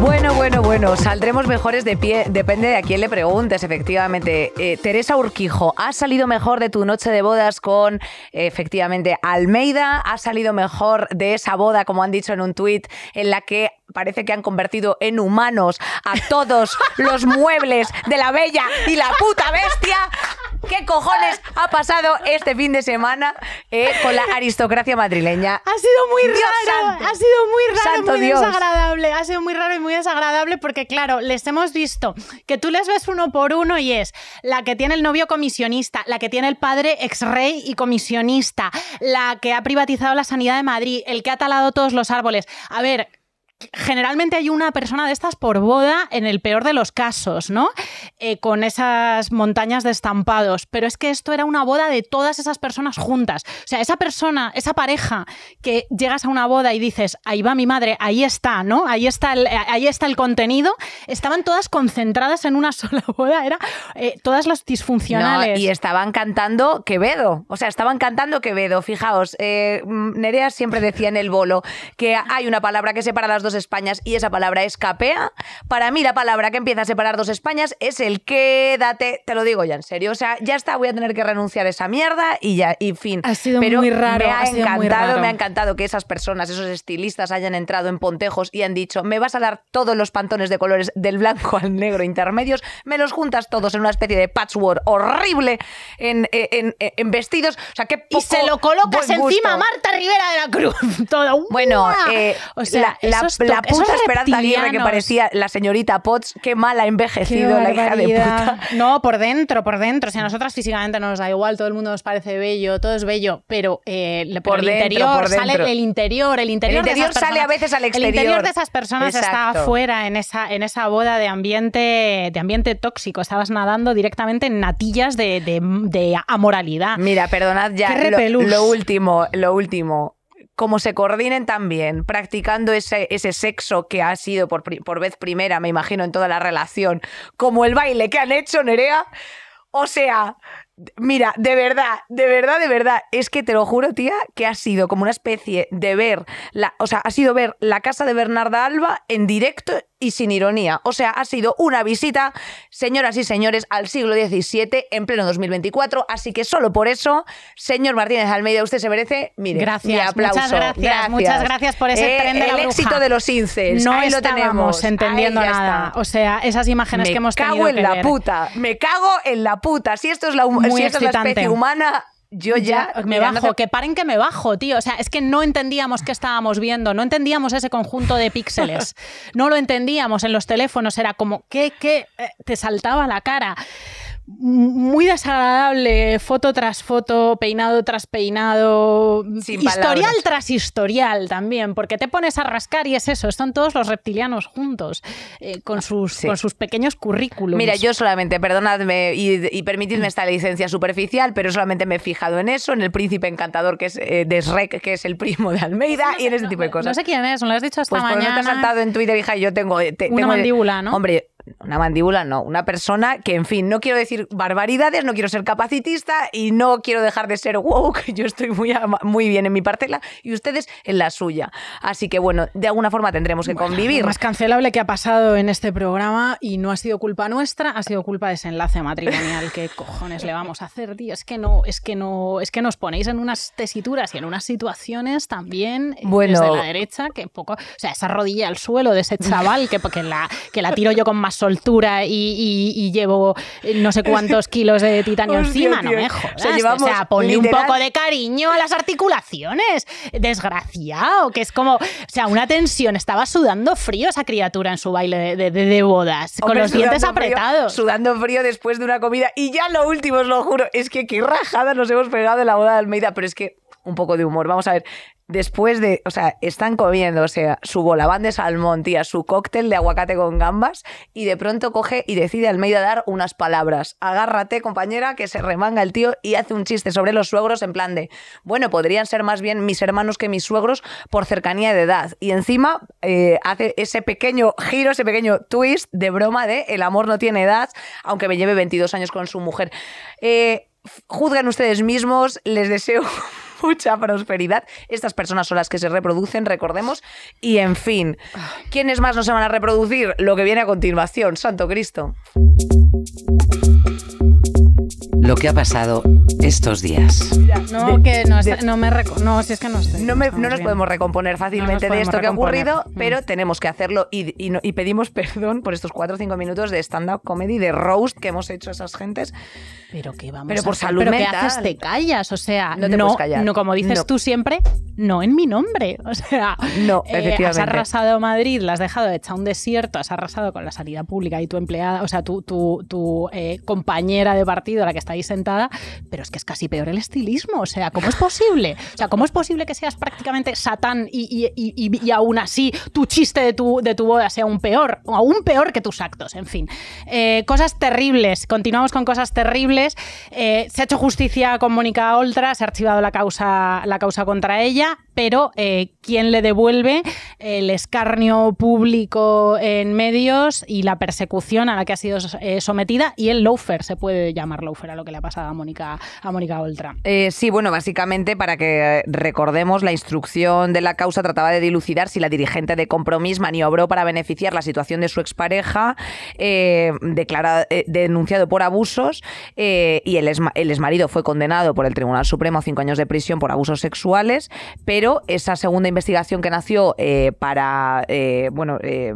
Bueno, bueno, bueno, saldremos mejores de pie, depende de a quién le preguntes, efectivamente. Eh, Teresa Urquijo, ¿has salido mejor de tu noche de bodas con, efectivamente, Almeida? ¿Has salido mejor de esa boda, como han dicho en un tuit, en la que parece que han convertido en humanos a todos los muebles de la bella y la puta bestia? qué cojones ha pasado este fin de semana eh, con la aristocracia madrileña. Ha sido muy raro, ha sido muy raro, desagradable. Ha sido muy raro y muy desagradable porque, claro, les hemos visto que tú les ves uno por uno y es la que tiene el novio comisionista, la que tiene el padre ex rey y comisionista, la que ha privatizado la sanidad de Madrid, el que ha talado todos los árboles. A ver, generalmente hay una persona de estas por boda en el peor de los casos, ¿no? Eh, con esas montañas de estampados. Pero es que esto era una boda de todas esas personas juntas. O sea, esa persona, esa pareja que llegas a una boda y dices, ahí va mi madre, ahí está, ¿no? Ahí está el, ahí está el contenido. Estaban todas concentradas en una sola boda, era eh, todas las disfuncionales. y estaban cantando Quevedo, o sea, estaban cantando Quevedo. Fijaos, eh, mm, Nerea siempre decía en el bolo que hay una palabra que separa las dos Españas y esa palabra escapea Para mí la palabra que empieza a separar dos Españas es el quédate, te lo digo ya en serio, o sea, ya está, voy a tener que renunciar a esa mierda y ya, y fin. Ha sido muy raro. Me ha, encantado, me ha encantado que esas personas, esos estilistas hayan entrado en Pontejos y han dicho, me vas a dar todos los pantones de colores del blanco al negro intermedios, me los juntas todos en una especie de patchwork horrible, en, vestidos, o sea, qué poco Y se lo colocas encima a Marta Rivera de la Cruz, todo. Bueno, eh, la, la puta Esperanza Aguirre que parecía la señorita Potts, qué mala ha envejecido la hija de puta. No, por dentro, por dentro. O sea, a nosotras físicamente no nos da igual, todo el mundo nos parece bello, todo es bello, pero, eh, por el interior sale el interior, el interior, de sale a veces al exterior. El interior de esas personas está afuera en esa, en esa boda de ambiente, de ambiente tóxico. Estabas nadando directamente en natillas de, de, amoralidad. Mira, perdonad ya lo último, lo último como se coordinen también, practicando ese, ese sexo que ha sido por, vez primera, me imagino, en toda la relación, como el baile que han hecho Nerea. O sea, Mira, de verdad, de verdad, de verdad, es que te lo juro, tía, que ha sido como una especie de ver, la, o sea, ha sido ver la casa de Bernarda Alba en directo y sin ironía. O sea, ha sido una visita, señoras y señores, al siglo XVII en pleno 2024. Así que solo por eso, señor Martínez Almeida, usted se merece, mire, gracias, mi aplauso. Muchas gracias, muchas gracias por ese eh, tren de la El éxito de los inces. No Ahí lo tenemos. entendiendo nada. O sea, esas imágenes que hemos tenido Me cago en la puta, me cago en la puta. Si esto es la, si esto es la especie humana, yo ya, me bajo, que paren que me bajo, tío. O sea, es que no entendíamos qué estábamos viendo, no entendíamos ese conjunto de píxeles, no lo entendíamos en los teléfonos, era como, ¿qué, qué? Eh, te saltaba la cara muy desagradable, foto tras foto, peinado tras peinado, historial tras historial también, porque te pones a rascar y es eso, están todos los reptilianos juntos, eh, con, ah, sus, con sus pequeños currículos. Mira, yo solamente, perdonadme y, y, permitidme esta licencia superficial, pero solamente me he fijado en eso, en el príncipe encantador que es eh, que es el primo de Almeida, y en ese tipo de cosas. No sé quién es, no lo has dicho hasta pues mañana. Por te has saltado en Twitter, hija, y yo tengo... Eh, Una mandíbula, ¿no? Hombre, una mandíbula no, una persona que, en fin, no quiero decir barbaridades, no quiero ser capacitista y no quiero dejar de ser woke. Yo estoy muy, muy bien en mi partela y ustedes en la suya. Así que, bueno, de alguna forma tendremos que convivir. Lo más cancelable que ha pasado en este programa y no ha sido culpa nuestra, ha sido culpa de ese enlace matrimonial. que cojones le vamos a hacer, tío? Es que no, es que no, es que nos ponéis en unas tesituras y en unas situaciones también eh, bueno. desde la derecha que poco. O sea, esa rodilla al suelo de ese chaval que, que, la, que la tiro yo con más soltura y, llevo eh, no sé cuántos kilos de titanio encima, no me O sea, ponle un poco de cariño a las articulaciones, desgraciado, que es como, o sea, una tensión, estaba sudando frío esa criatura en su baile de, bodas, con los dientes apretados. sudando frío después de una comida y ya lo último, os lo juro, es que qué rajada nos hemos pegado en la boda de Almeida, pero es que un poco de humor. Vamos a ver, después de, o sea, están comiendo, o sea, su bolabán de salmón, tía, su cóctel de aguacate con gambas y de pronto coge y decide al medio dar unas palabras. Agárrate, compañera, que se remanga el tío y hace un chiste sobre los suegros en plan de, bueno, podrían ser más bien mis hermanos que mis suegros por cercanía de edad. Y encima eh, hace ese pequeño giro, ese pequeño twist de broma de el amor no tiene edad, aunque me lleve 22 años con su mujer. Eh, juzgan ustedes mismos, les deseo mucha prosperidad. Estas personas son las que se reproducen, recordemos. Y en fin, ¿quiénes más no se van a reproducir? Lo que viene a continuación, Santo Cristo lo que ha pasado estos días. No, que no, me no, no nos podemos recomponer fácilmente de esto que ha ocurrido, mm. pero tenemos que hacerlo y, y, pedimos perdón por estos cuatro o cinco minutos de stand-up comedy, de roast que hemos hecho a esas gentes. Pero que vamos Pero por salud pero haces? Te callas, o sea, no, no, no como dices tú siempre, no en mi nombre. O sea, no, eh, efectivamente. has arrasado Madrid, la has dejado hecha un desierto, has arrasado con la salida pública y tu empleada, o sea, tu, tu, tu eh, compañera de partido, la que está ahí sentada, pero es que es casi peor el estilismo. O sea, ¿cómo es posible? O sea, ¿cómo es posible que seas prácticamente Satán y, aún así tu chiste de tu, de tu boda sea un peor, o aún peor que tus actos? En fin, eh, cosas terribles. Continuamos con cosas terribles. Eh, se ha hecho justicia con Mónica Oltra, se ha archivado la causa, la causa contra ella pero eh, ¿quién le devuelve el escarnio público en medios y la persecución a la que ha sido eh, sometida? Y el loafer, se puede llamar loafer a lo que le ha pasado a Mónica a Mónica Oltra. Eh, sí, bueno, básicamente para que recordemos, la instrucción de la causa trataba de dilucidar si la dirigente de Compromís maniobró para beneficiar la situación de su expareja, denunciado por abusos, y el, el exmarido fue condenado por el Tribunal Supremo a cinco años de prisión por abusos sexuales, pero esa segunda investigación que nació eh, para, eh, bueno, eh,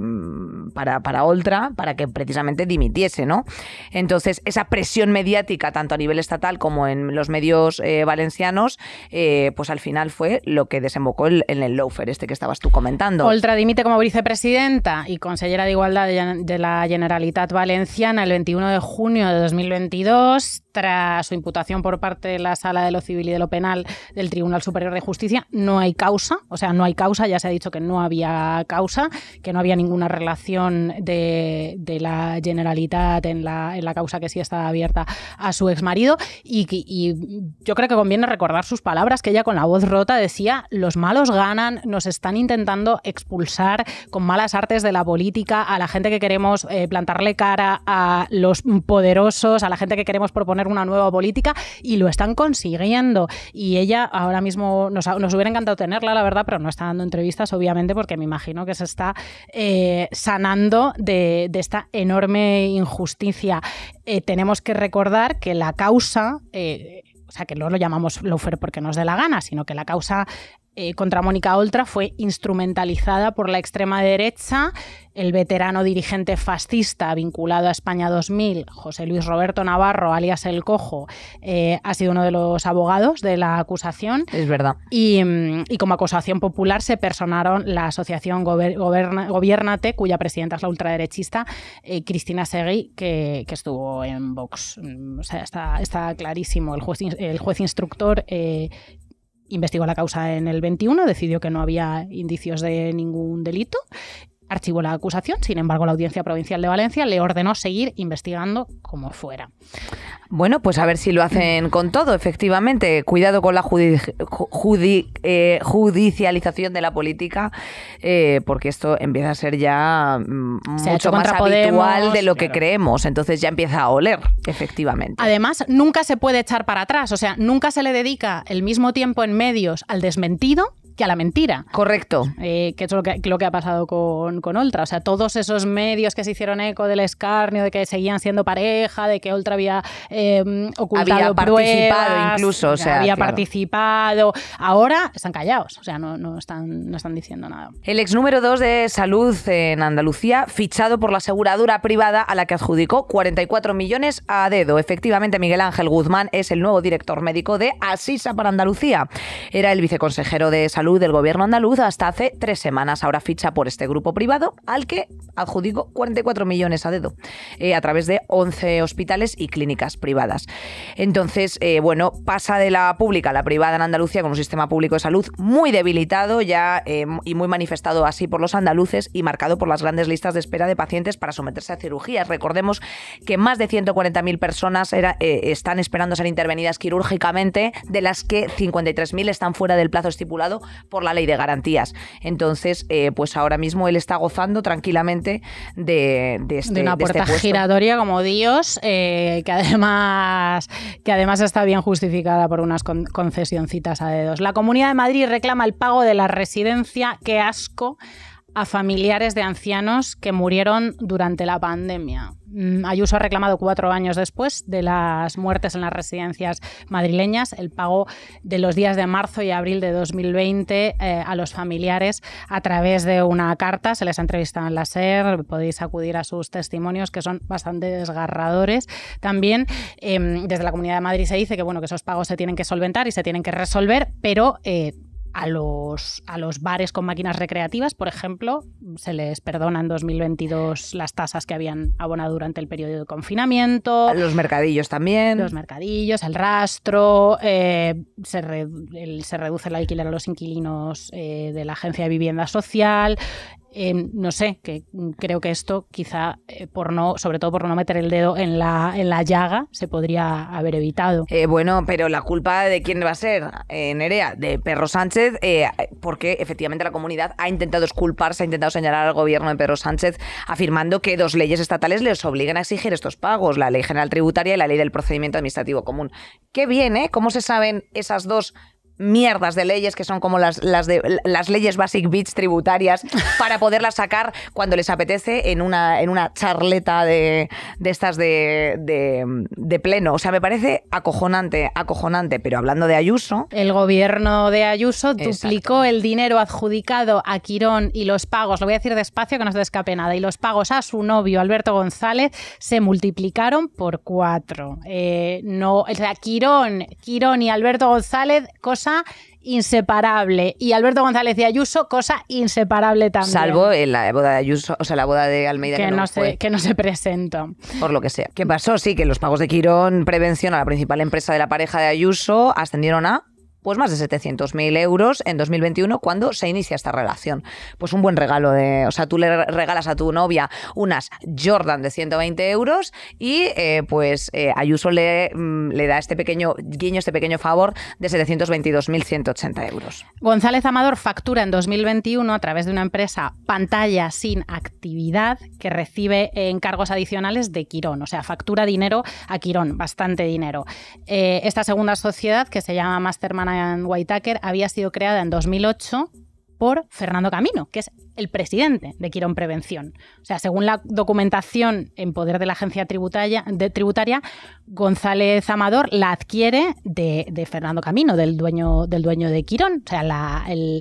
para, para Oltra, para que precisamente dimitiese, ¿no? Entonces, esa presión mediática, tanto a nivel estatal como en los medios valencianos, pues al final fue lo que desembocó en el loafer este que estabas tú comentando. Oltra dimite como vicepresidenta y consellera de Igualdad de la Generalitat Valenciana el 21 de junio de 2022, tras su imputación por parte de la Sala de lo Civil y de lo Penal del Tribunal Superior de Justicia, no no hay causa, o sea, no hay causa, ya se ha dicho que no había causa, que no había ninguna relación de, la Generalitat en la, en la, causa que sí estaba abierta a su exmarido. Y, y yo creo que conviene recordar sus palabras, que ella con la voz rota decía, los malos ganan, nos están intentando expulsar con malas artes de la política a la gente que queremos eh, plantarle cara, a los poderosos, a la gente que queremos proponer una nueva política, y lo están consiguiendo. Y ella ahora mismo nos, nos hubiera encantado encantado tenerla, la verdad, pero no está dando entrevistas, obviamente, porque me imagino que se está eh, sanando de, esta enorme injusticia. Eh, tenemos que recordar que la causa... Eh, o sea, que no lo llamamos lofer porque nos dé la gana, sino que la causa eh, contra Mónica Oltra fue instrumentalizada por la extrema derecha. El veterano dirigente fascista vinculado a España 2000, José Luis Roberto Navarro, alias El Cojo, eh, ha sido uno de los abogados de la acusación. Es verdad. Y, mm, como acusación popular se personaron la asociación Gobernate cuya presidenta es la ultraderechista eh, Cristina Seguí que, estuvo en Vox. Mm, o sea, está, clarísimo. El el juez instructor investigó la causa en el 21, decidió que no había indicios de ningún delito archivó la acusación, sin embargo la Audiencia Provincial de Valencia le ordenó seguir investigando como fuera. Bueno, pues a ver si lo hacen con todo, efectivamente. Cuidado con la eh, judicialización de la política, eh, porque esto empieza a ser ya mm, mucho más habitual de lo que creemos. Entonces ya empieza a oler, efectivamente. Además, nunca se puede echar para atrás, o sea, nunca se le dedica el mismo tiempo en medios al desmentido que a la mentira. Correcto. Eh, que es lo que, ha pasado con, con, Oltra. O sea, todos esos medios que se hicieron eco del escarnio, de que seguían siendo pareja, de que Oltra había em, ocultado Había participado incluso. O había participado. Ahora están callados. O sea, no, no, están, no están diciendo nada. El ex número dos de salud en Andalucía, fichado por la aseguradora privada a la que adjudicó 44 millones a dedo. Efectivamente, Miguel Ángel Guzmán es el nuevo director médico de Asisa para Andalucía. Era el viceconsejero de salud del gobierno andaluz hasta hace tres semanas. Ahora ficha por este grupo privado al que adjudicó 44 millones a dedo eh, a través de 11 hospitales y clínicas privadas. Entonces, eh, bueno, pasa de la pública a la privada en Andalucía con un sistema público de salud muy debilitado ya em, y muy manifestado así por los andaluces y marcado por las grandes listas de espera de pacientes para someterse a cirugías. Recordemos que más de 140.000 personas eh, están esperando ser intervenidas quirúrgicamente, de las que 53.000 están fuera del plazo estipulado por la ley de garantías. Entonces, eh, pues ahora mismo él está gozando tranquilamente de, de este, De una este puerta giratoria como Dios, eh, que, además, que además está bien justificada por unas concesioncitas a dedos. La Comunidad de Madrid reclama el pago de la residencia. ¡Qué asco! a familiares de ancianos que murieron durante la pandemia. Mm, Ayuso ha reclamado cuatro años después de las muertes en las residencias madrileñas el pago de los días de marzo y abril de 2020 eh, a los familiares a través de una carta. Se les ha entrevistado en la SER, podéis acudir a sus testimonios que son bastante desgarradores. También em, desde la Comunidad de Madrid se dice que, bueno, que esos pagos se tienen que solventar y se tienen que resolver, pero eh, a los, a los bares con máquinas recreativas, por ejemplo, se les perdona en 2022 las tasas que habían abonado durante el periodo de confinamiento. A los mercadillos también. Los mercadillos, el rastro, eh, se, reduce el alquiler a los inquilinos eh, de la agencia de vivienda social. Em, no sé, que creo que esto quizá eh, por no, sobre todo por no meter el dedo en la, en la llaga, se podría haber evitado. Eh, bueno, pero la culpa de quién va a ser, eh, Nerea, de Perro Sánchez, porque efectivamente la comunidad ha intentado esculparse, ha intentado señalar al gobierno de Perro Sánchez, afirmando que dos leyes estatales les obligan a exigir estos pagos, la ley general tributaria y la ley del procedimiento administrativo común. Qué bien, ¿eh? ¿Cómo se saben esas dos mierdas de leyes que son como las, las, leyes basic bits tributarias para poderlas sacar cuando les apetece en una, en una charleta de, estas de, pleno. O sea, me parece acojonante, acojonante. Pero hablando de Ayuso... El gobierno de Ayuso duplicó el dinero adjudicado a Quirón y los pagos, lo voy a decir despacio que no se escape nada, y los pagos a su novio Alberto González se multiplicaron por cuatro. Eh, no, o sea, Quirón, Quirón y Alberto González, cosas cosa inseparable. Y Alberto González y Ayuso, cosa inseparable también. Salvo en la boda de Ayuso, o sea, la boda de Almeida. Que, no, se, que no se presentó. Por lo que sea. ¿Qué pasó? Sí, que los pagos de Quirón Prevención a la principal empresa de la pareja de Ayuso ascendieron a pues más de 700.000 euros en 2021 cuando se inicia esta relación. Pues un buen regalo de, o sea, tú le regalas a tu novia unas Jordan de 120 euros y eh, pues eh, Ayuso le, mm, le da este pequeño guiño, este pequeño favor de 722.180 euros. González Amador factura en 2021 a través de una empresa pantalla sin actividad que recibe encargos adicionales de Quirón, o sea, factura dinero a Quirón, bastante dinero. Eh, esta segunda sociedad que se llama Masterman Ann Whitaker había sido creada en 2008 por Fernando Camino, que es el presidente de Quirón Prevención. O sea, según la documentación en poder de la agencia tributaria, González Amador la adquiere de, Fernando Camino, del dueño, del dueño de Quirón. O sea, el,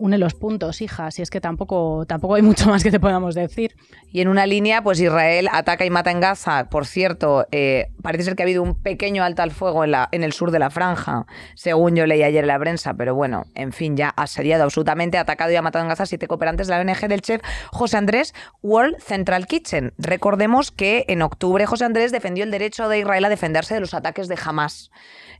une los puntos, hija, si es que tampoco, tampoco hay mucho más que te podamos decir. Y en una línea, pues Israel ataca y mata en Gaza. Por cierto, eh, parece ser que ha habido un pequeño alto al fuego en, la, en el sur de la franja, según yo leí ayer en la prensa, pero bueno, en fin, ya ha asediado absolutamente, atacado y ha matado en Gaza siete cooperantes de la ONG del chef José Andrés World Central Kitchen. Recordemos que en octubre José Andrés defendió el derecho de Israel a defenderse de los ataques de Hamas.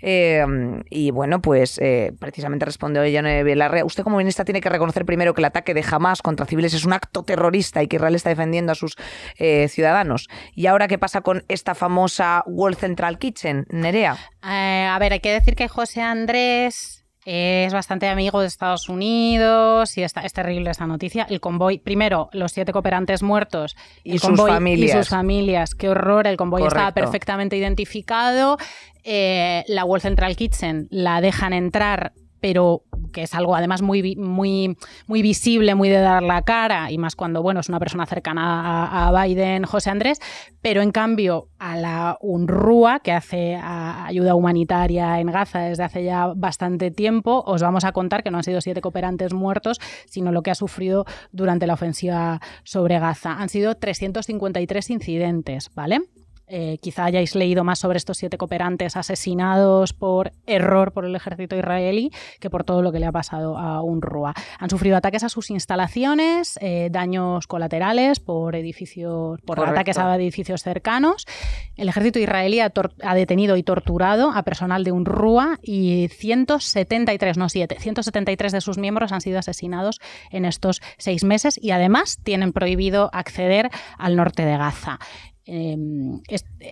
Em, y bueno, pues eh, precisamente respondió Yone usted como ministra tiene que reconocer primero que el ataque de Hamas contra civiles es un acto terrorista y que Israel está defendiendo a sus eh, ciudadanos. ¿Y ahora qué pasa con esta famosa World Central Kitchen, Nerea? Eh, a ver, hay que decir que José Andrés es bastante amigo de Estados Unidos y está, es terrible esta noticia. El convoy, primero, los siete cooperantes muertos y, sus familias. y sus familias. Qué horror, el convoy estaba perfectamente identificado. Eh, la World Central Kitchen la dejan entrar, pero que es algo además muy, muy, muy visible, muy de dar la cara, y más cuando, bueno, es una persona cercana a, a Biden, José Andrés, pero en cambio a la UNRUA, que hace ayuda humanitaria en Gaza desde hace ya bastante tiempo, os vamos a contar que no han sido siete cooperantes muertos, sino lo que ha sufrido durante la ofensiva sobre Gaza. Han sido 353 incidentes, ¿vale? Eh, quizá hayáis leído más sobre estos siete cooperantes asesinados por error por el ejército israelí que por todo lo que le ha pasado a UNRWA. Han sufrido ataques a sus instalaciones, eh, daños colaterales por edificios, por ataques a edificios cercanos. El ejército israelí ha, detenido y torturado a personal de UNRWA y no 173 de sus miembros han sido asesinados en estos seis meses y además tienen prohibido acceder al norte de Gaza. Em,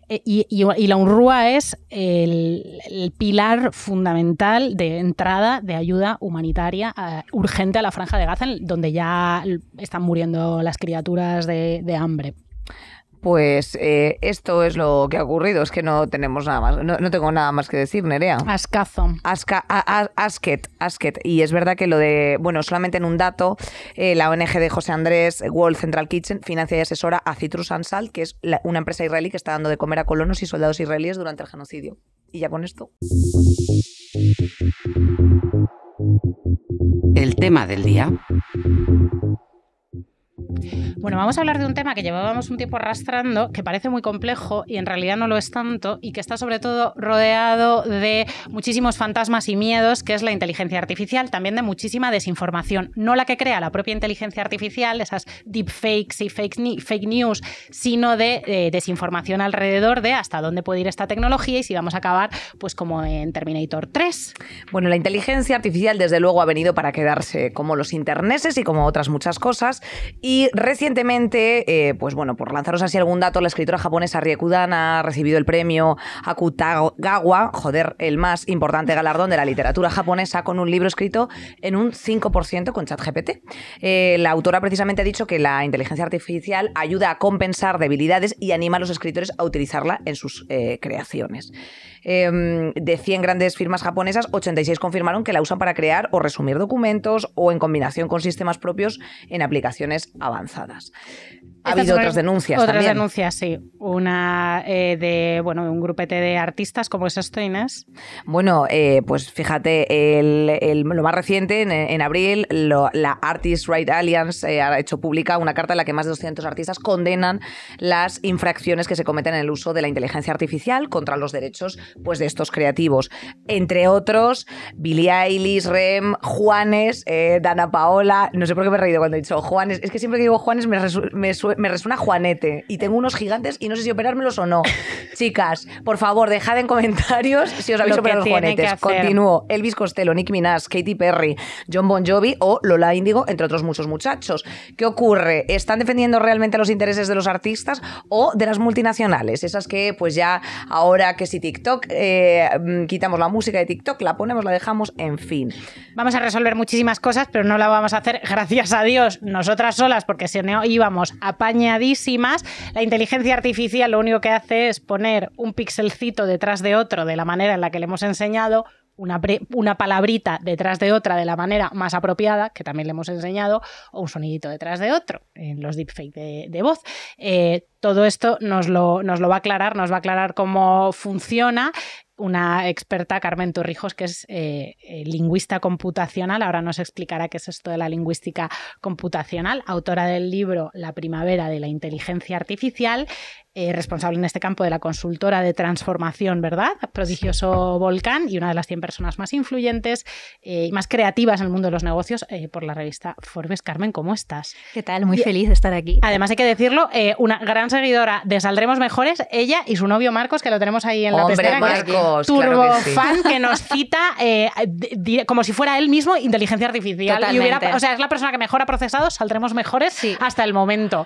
eh, y, la UNRWA es el, pilar fundamental de entrada de ayuda humanitaria urgente a la franja de Gaza, donde ya están muriendo las criaturas de hambre. Pues eh, esto es lo que ha ocurrido, es que no tenemos nada más, no, tengo nada más que decir, Nerea. Ascazo. asket, asket. Y es verdad que lo de, bueno, solamente en un dato, eh, la ONG de José Andrés, World Central Kitchen, financia y asesora a Citrus Ansal, que es una empresa israelí que está dando de comer a colonos y soldados israelíes durante el genocidio. Y ya con esto. El tema del día. Bueno, vamos a hablar de un tema que llevábamos un tiempo arrastrando, que parece muy complejo y en realidad no lo es tanto, y que está sobre todo rodeado de muchísimos fantasmas y miedos, que es la inteligencia artificial, también de muchísima desinformación. No la que crea la propia inteligencia artificial, esas deepfakes y fake, news, sino de eh, desinformación alrededor de hasta dónde puede ir esta tecnología y si vamos a acabar pues como en Terminator 3. Bueno, la inteligencia artificial desde luego ha venido para quedarse como los interneses y como otras muchas cosas. Y y recientemente, eh, pues bueno, por lanzaros así algún dato, la escritora japonesa Riekudan ha recibido el premio Akutagawa, joder, el más importante galardón de la literatura japonesa, con un libro escrito en un 5% con ChatGPT. Eh, la autora precisamente ha dicho que la inteligencia artificial ayuda a compensar debilidades y anima a los escritores a utilizarla en sus eh, creaciones. Em, de 100 grandes firmas japonesas, 86 confirmaron que la usan para crear o resumir documentos o en combinación con sistemas propios en aplicaciones avanzadas. Ha habido otras denuncias otras denuncias, sí. Una eh, de, bueno, un grupete de artistas, como es esto, Bueno, eh, pues fíjate, lo más reciente, en, abril, la Artist Right Alliance eh, ha hecho pública una carta en la que más de 200 artistas condenan las infracciones que se cometen en el uso de la inteligencia artificial contra los derechos pues, de estos creativos. Entre otros, Billie Eilish, Rem, Juanes, Dana Paola... No sé por qué me he reído cuando he dicho Juanes. Es que siempre que digo Juanes me, me suena me resuena Juanete y tengo unos gigantes y no sé si operármelos o no. Chicas, por favor, dejad en comentarios si os habéis operado los juanetes. Continúo. Elvis Costello, Nick Minaj, Katy Perry, John Bon Jovi o Lola Índigo, entre otros muchos muchachos. ¿Qué ocurre? ¿Están defendiendo realmente los intereses de los artistas o de las multinacionales? Esas que, pues ya ahora que si TikTok, eh, mm, quitamos la música de TikTok, la ponemos, la dejamos, en fin. Vamos a resolver muchísimas cosas, pero no la vamos a hacer, gracias a Dios, nosotras solas, porque si no íbamos a la inteligencia artificial lo único que hace es poner un pixelcito detrás de otro de la manera en la que le hemos enseñado, una, una, palabrita detrás de otra de la manera más apropiada, que también le hemos enseñado, o un sonidito detrás de otro en los deepfakes de, voz. Eh, todo esto nos lo, nos lo va a aclarar, nos va a aclarar cómo funciona una experta, Carmen Torrijos, que es eh, eh, lingüista computacional. Ahora nos explicará qué es esto de la lingüística computacional, autora del libro La primavera de la inteligencia artificial eh, responsable en este campo de la consultora de transformación, ¿verdad? Prodigioso Volcán y una de las 100 personas más influyentes eh, y más creativas en el mundo de los negocios eh, por la revista Forbes. Carmen, ¿cómo estás? ¿Qué tal? Muy feliz de estar aquí. Además, hay que decirlo, una gran seguidora de Saldremos Mejores, ella y su novio Marcos, que lo tenemos ahí en la pestera, Marcos, que fan que nos cita como si fuera él mismo inteligencia artificial. o sea, es la persona que mejor ha procesado Saldremos Mejores hasta el momento.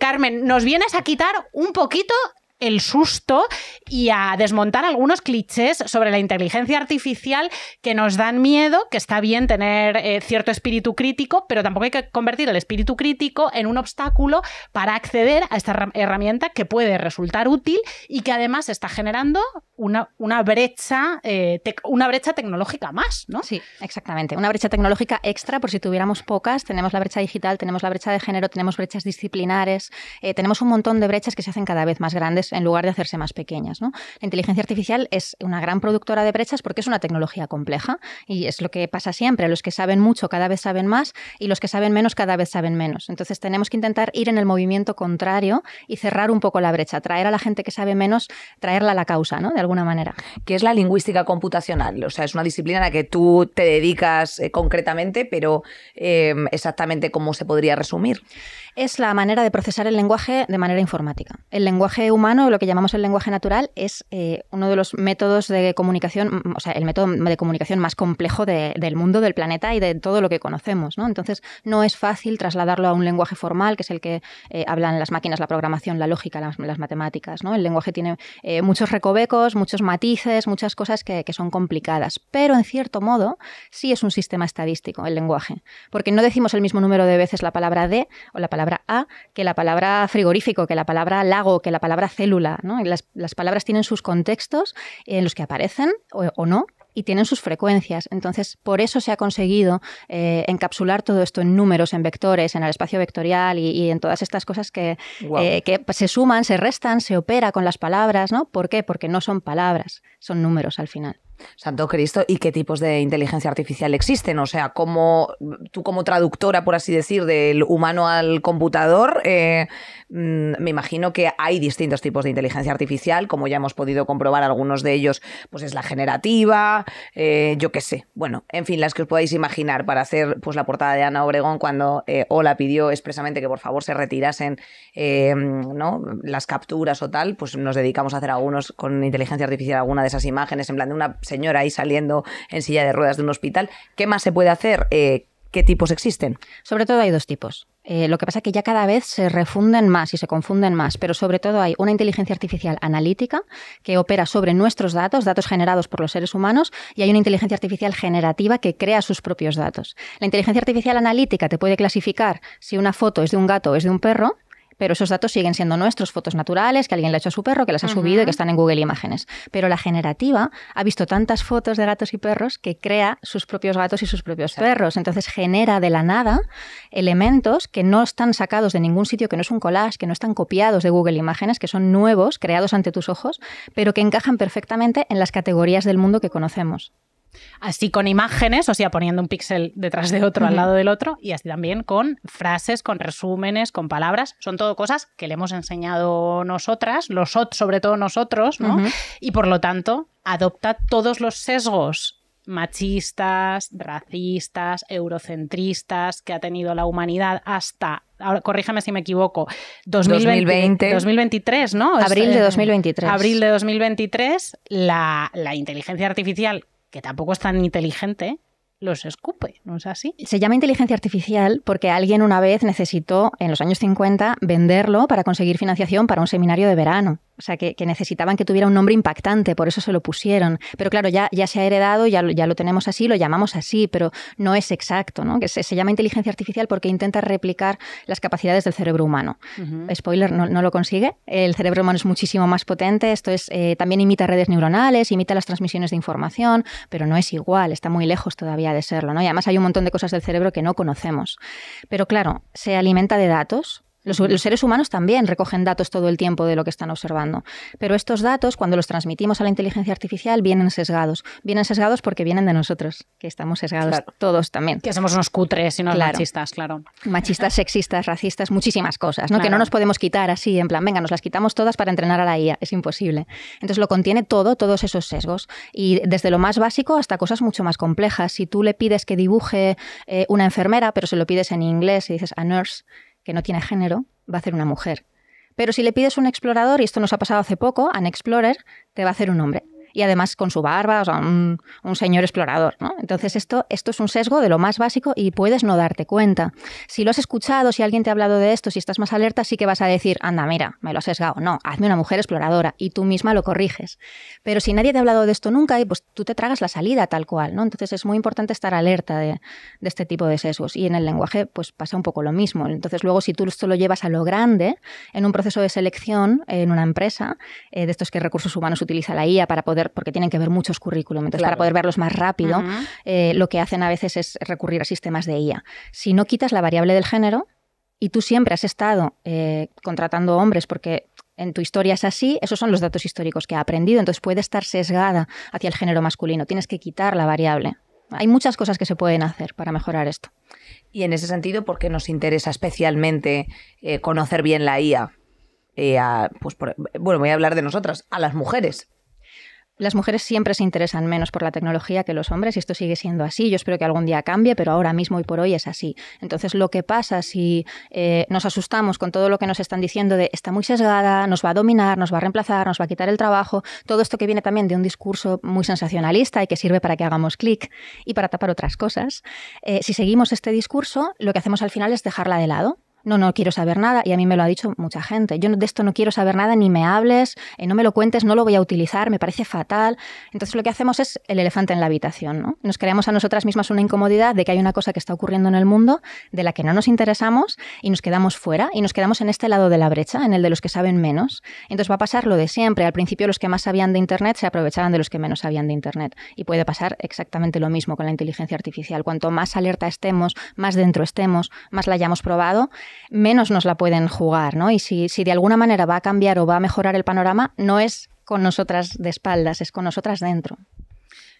Carmen, nos vienes a quitar un poquito el susto y a desmontar algunos clichés sobre la inteligencia artificial que nos dan miedo, que está bien tener eh, cierto espíritu crítico, pero tampoco hay que convertir el espíritu crítico en un obstáculo para acceder a esta herramienta que puede resultar útil y que además está generando una, una brecha, eh, una brecha tecnológica más, ¿no? Sí, exactamente. Una brecha tecnológica extra por si tuviéramos pocas. Tenemos la brecha digital, tenemos la brecha de género, tenemos brechas disciplinares, eh, tenemos un montón de brechas que se hacen cada vez más grandes en lugar de hacerse más pequeñas. La inteligencia artificial es una gran productora de brechas porque es una tecnología compleja y es lo que pasa siempre. Los que saben mucho cada vez saben más y los que saben menos cada vez saben menos. Entonces tenemos que intentar ir en el movimiento contrario y cerrar un poco la brecha, traer a la gente que sabe menos, traerla a la causa, ¿no? De alguna manera. ¿Qué es la lingüística computacional? O sea, es una disciplina a la que tú te dedicas eh, concretamente, pero em, exactamente cómo se podría resumir. Es la manera de procesar el lenguaje de manera informática. El lenguaje humano lo que llamamos el lenguaje natural, es eh, uno de los métodos de comunicación, mm, o sea, el método de comunicación más complejo del mundo, del planeta y de todo lo que conocemos. Entonces, no es fácil trasladarlo a un lenguaje formal, que es el que eh, hablan las máquinas, la programación, la lógica, las, matemáticas. El lenguaje tiene eh, muchos recovecos, muchos matices, muchas cosas que, son complicadas. Pero, en cierto modo, sí es un sistema estadístico el lenguaje, porque no decimos el mismo número de veces la palabra de o la palabra a que la palabra frigorífico, que la palabra lago, que la palabra C las, palabras tienen sus contextos en los que aparecen o, no, y tienen sus frecuencias. Entonces, por eso se ha conseguido eh, encapsular todo esto en números, en vectores, en el espacio vectorial y, en todas estas cosas que, eh, pues, se suman, se restan, se opera con las palabras, ¿no? ¿Por qué? Porque no son palabras, son números al final. Santo Cristo, ¿y qué tipos de inteligencia artificial existen? O sea, como tú como traductora, por así decir, del humano al computador, eh, mm, me imagino que hay distintos tipos de inteligencia artificial, como ya hemos podido comprobar, algunos de ellos, pues es la generativa, eh, yo qué sé. Bueno, en fin, las que os podáis imaginar para hacer pues la portada de Ana Obregón cuando eh, Ola pidió expresamente que por favor se retirasen ¿no? las capturas o tal, pues nos dedicamos a hacer algunos con inteligencia artificial alguna de esas imágenes, en plan de una señora ahí saliendo en silla de ruedas de un hospital. ¿Qué más se puede hacer? Eh, ¿Qué tipos existen? Sobre todo hay dos tipos. Eh, lo que pasa es que ya cada vez se refunden más y se confunden más, pero sobre todo hay una inteligencia artificial analítica que opera sobre nuestros datos, datos generados por los seres humanos, y hay una inteligencia artificial generativa que crea sus propios datos. La inteligencia artificial analítica te puede clasificar si una foto es de un gato o es de un perro, pero esos datos siguen siendo nuestros, fotos naturales que alguien le ha hecho a su perro, que las ha subido y que están en Google Imágenes. Pero la generativa ha visto tantas fotos de gatos y perros que crea sus propios gatos y sus propios perros. Entonces genera de la nada elementos que no están sacados de ningún sitio, que no es un collage, que no están copiados de Google Imágenes, que son nuevos, creados ante tus ojos, pero que encajan perfectamente en las categorías del mundo que conocemos. Así con imágenes, o sea, poniendo un píxel detrás de otro, al lado del otro, y así también con frases, con resúmenes, con palabras. Son todo cosas que le hemos enseñado nosotras, los, sobre todo nosotros, ¿no? Y por lo tanto, adopta todos los sesgos machistas, racistas, eurocentristas que ha tenido la humanidad hasta, ahora, corrígeme si me equivoco, 2020, 2023, ¿no? Abril de 2023. Eh, abril de 2023, la, la inteligencia artificial que tampoco es tan inteligente, los escupe, ¿no es así? Se llama inteligencia artificial porque alguien una vez necesitó, en los años 50, venderlo para conseguir financiación para un seminario de verano. O sea, que, necesitaban que tuviera un nombre impactante, por eso se lo pusieron. Pero claro, ya, ya se ha heredado, ya lo, ya lo tenemos así, lo llamamos así, pero no es exacto, ¿no? Que se, llama inteligencia artificial porque intenta replicar las capacidades del cerebro humano. Spoiler, no, lo consigue. El cerebro humano es muchísimo más potente, esto es, eh, también imita redes neuronales, imita las transmisiones de información, pero no es igual, está muy lejos todavía de serlo, ¿no? Y además hay un montón de cosas del cerebro que no conocemos. Pero claro, se alimenta de datos, los, seres humanos también recogen datos todo el tiempo de lo que están observando, pero estos datos, cuando los transmitimos a la inteligencia artificial, vienen sesgados. Vienen sesgados porque vienen de nosotros, que estamos sesgados todos también. Que somos unos cutres y no machistas, claro. Machistas, sexistas, racistas, muchísimas cosas, ¿no? Que no nos podemos quitar así, en plan, venga, nos las quitamos todas para entrenar a la IA, es imposible. Entonces lo contiene todo, todos esos sesgos. Y desde lo más básico hasta cosas mucho más complejas. Si tú le pides que dibuje eh, una enfermera, pero se lo pides en inglés y dices a nurse, que no tiene género, va a ser una mujer. Pero si le pides un explorador, y esto nos ha pasado hace poco, an explorer, te va a hacer un hombre y además con su barba, o sea, un, señor explorador. ¿no? Entonces esto, esto es un sesgo de lo más básico y puedes no darte cuenta. Si lo has escuchado, si alguien te ha hablado de esto, si estás más alerta, sí que vas a decir, anda, mira, me lo has sesgado. No, hazme una mujer exploradora y tú misma lo corriges. Pero si nadie te ha hablado de esto nunca, pues tú te tragas la salida tal cual. ¿no? Entonces es muy importante estar alerta de, este tipo de sesgos. Y en el lenguaje pues pasa un poco lo mismo. Entonces luego si tú esto lo llevas a lo grande, en un proceso de selección en una empresa, eh, de estos que recursos humanos utiliza la IA para poder porque tienen que ver muchos currículum, entonces para poder verlos más rápido, eh, lo que hacen a veces es recurrir a sistemas de IA. Si no quitas la variable del género y tú siempre has estado eh, contratando hombres porque en tu historia es así, esos son los datos históricos que ha aprendido, entonces puede estar sesgada hacia el género masculino, tienes que quitar la variable. Hay muchas cosas que se pueden hacer para mejorar esto. Y en ese sentido, ¿por qué nos interesa especialmente eh, conocer bien la IA? pues bueno, voy a hablar de nosotras, a las mujeres. Las mujeres siempre se interesan menos por la tecnología que los hombres y esto sigue siendo así. Yo espero que algún día cambie, pero ahora mismo y por hoy es así. Entonces, lo que pasa si eh, nos asustamos con todo lo que nos están diciendo de está muy sesgada, nos va a dominar, nos va a reemplazar, nos va a quitar el trabajo, todo esto que viene también de un discurso muy sensacionalista y que sirve para que hagamos clic y para tapar otras cosas, eh, si seguimos este discurso, lo que hacemos al final es dejarla de lado no, no quiero saber nada, y a mí me lo ha dicho mucha gente, yo de esto no quiero saber nada, ni me hables, eh, no me lo cuentes, no lo voy a utilizar, me parece fatal. Entonces lo que hacemos es el elefante en la habitación, ¿no? Nos creamos a nosotras mismas una incomodidad de que hay una cosa que está ocurriendo en el mundo de la que no nos interesamos y nos quedamos fuera y nos quedamos en este lado de la brecha, en el de los que saben menos. Entonces va a pasar lo de siempre, al principio los que más sabían de Internet se aprovechaban de los que menos sabían de Internet y puede pasar exactamente lo mismo con la inteligencia artificial. Cuanto más alerta estemos, más dentro estemos, más la hayamos probado, menos nos la pueden jugar, ¿no? Y si, de alguna manera va a cambiar o va a mejorar el panorama, no es con nosotras de espaldas, es con nosotras dentro.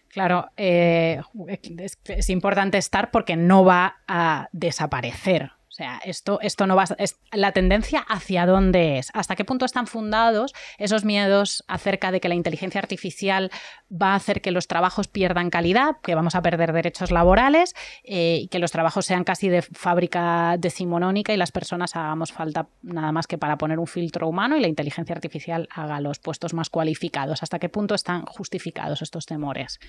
Claro, eh, es, importante estar porque no va a desaparecer. O sea, esto, esto no va es, la tendencia hacia dónde es, hasta qué punto están fundados esos miedos acerca de que la inteligencia artificial va a hacer que los trabajos pierdan calidad, que vamos a perder derechos laborales eh, y que los trabajos sean casi de fábrica decimonónica y las personas hagamos falta nada más que para poner un filtro humano y la inteligencia artificial haga los puestos más cualificados. ¿Hasta qué punto están justificados estos temores?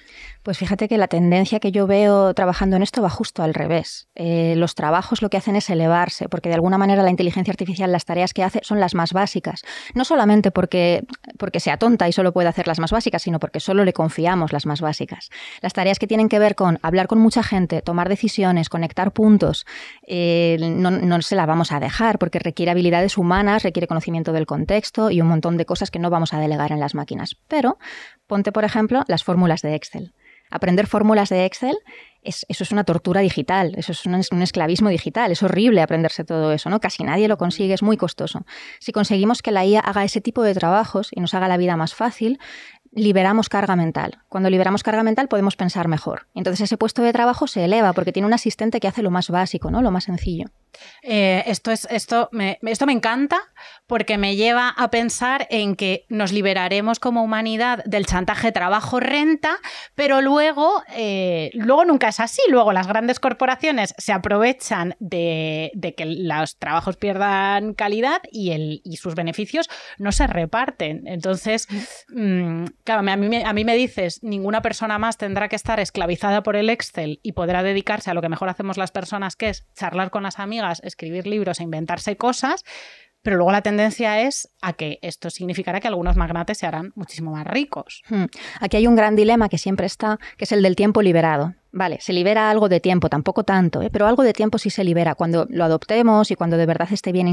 Pues fíjate que la tendencia que yo veo trabajando en esto va justo al revés. Eh, los trabajos lo que hacen es el elevarse, porque de alguna manera la inteligencia artificial, las tareas que hace son las más básicas. No solamente porque, porque sea tonta y solo puede hacer las más básicas, sino porque solo le confiamos las más básicas. Las tareas que tienen que ver con hablar con mucha gente, tomar decisiones, conectar puntos, eh, no, no se las vamos a dejar, porque requiere habilidades humanas, requiere conocimiento del contexto y un montón de cosas que no vamos a delegar en las máquinas. Pero ponte, por ejemplo, las fórmulas de Excel. Aprender fórmulas de Excel, eso es una tortura digital, eso es un, esclavismo digital, es horrible aprenderse todo eso, ¿no? Casi nadie lo consigue, es muy costoso. Si conseguimos que la IA haga ese tipo de trabajos y nos haga la vida más fácil, liberamos carga mental. Cuando liberamos carga mental podemos pensar mejor. Entonces ese puesto de trabajo se eleva porque tiene un asistente que hace lo más básico, ¿no? Lo más sencillo. Eh, esto, es, esto, esto me encanta porque me lleva a pensar en que nos liberaremos como humanidad del chantaje trabajo-renta, pero luego, eh, luego nunca es así. Luego las grandes corporaciones se aprovechan de, que los trabajos pierdan calidad y, el, sus beneficios no se reparten. Entonces, mm. Mm, claro, a mí, a mí me dices, ninguna persona más tendrá que estar esclavizada por el Excel y podrá dedicarse a lo que mejor hacemos las personas, que es charlar con las amigas, escribir libros e inventarse cosas, pero luego la tendencia es a que esto significará que algunos magnates se harán muchísimo más ricos. Hmm. Aquí hay un gran dilema que siempre está, que es el del tiempo liberado. Vale, se libera algo de tiempo, tampoco tanto, ¿eh? pero algo de tiempo sí se libera cuando lo adoptemos y cuando de verdad esté bien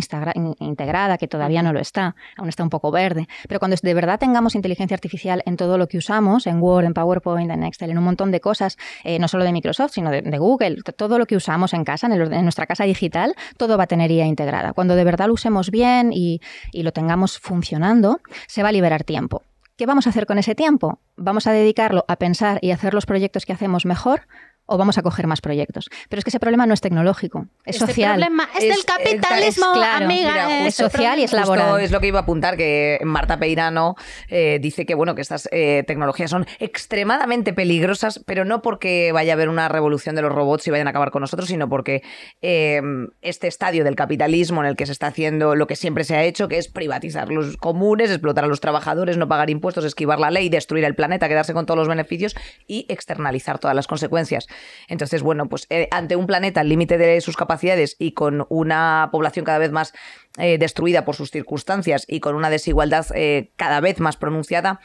integrada, que todavía no lo está, aún está un poco verde, pero cuando de verdad tengamos inteligencia artificial en todo lo que usamos, en Word, en PowerPoint, en Excel, en un montón de cosas, eh, no solo de Microsoft, sino de, Google, todo lo que usamos en casa, en, nuestra casa digital, todo va a tener integrada. Cuando de verdad lo usemos bien y lo tengamos funcionando, se va a liberar tiempo. ¿Qué vamos a hacer con ese tiempo? ¿Vamos a dedicarlo a pensar y hacer los proyectos que hacemos mejor? o vamos a coger más proyectos. Pero es que ese problema no es tecnológico, es este social. es, del capitalismo, amiga. es social y es laboral. es lo que iba a apuntar, que Marta Peirano eh, dice que, bueno, que estas eh, tecnologías son extremadamente peligrosas, pero no porque vaya a haber una revolución de los robots y vayan a acabar con nosotros, sino porque em, este estadio del capitalismo en el que se está haciendo lo que siempre se ha hecho, que es privatizar los comunes, explotar a los trabajadores, no pagar impuestos, esquivar la ley, destruir el planeta, quedarse con todos los beneficios y externalizar todas las consecuencias. Entonces, bueno, pues eh, ante un planeta al límite de sus capacidades y con una población cada vez más eh, destruida por sus circunstancias y con una desigualdad eh, cada vez más pronunciada,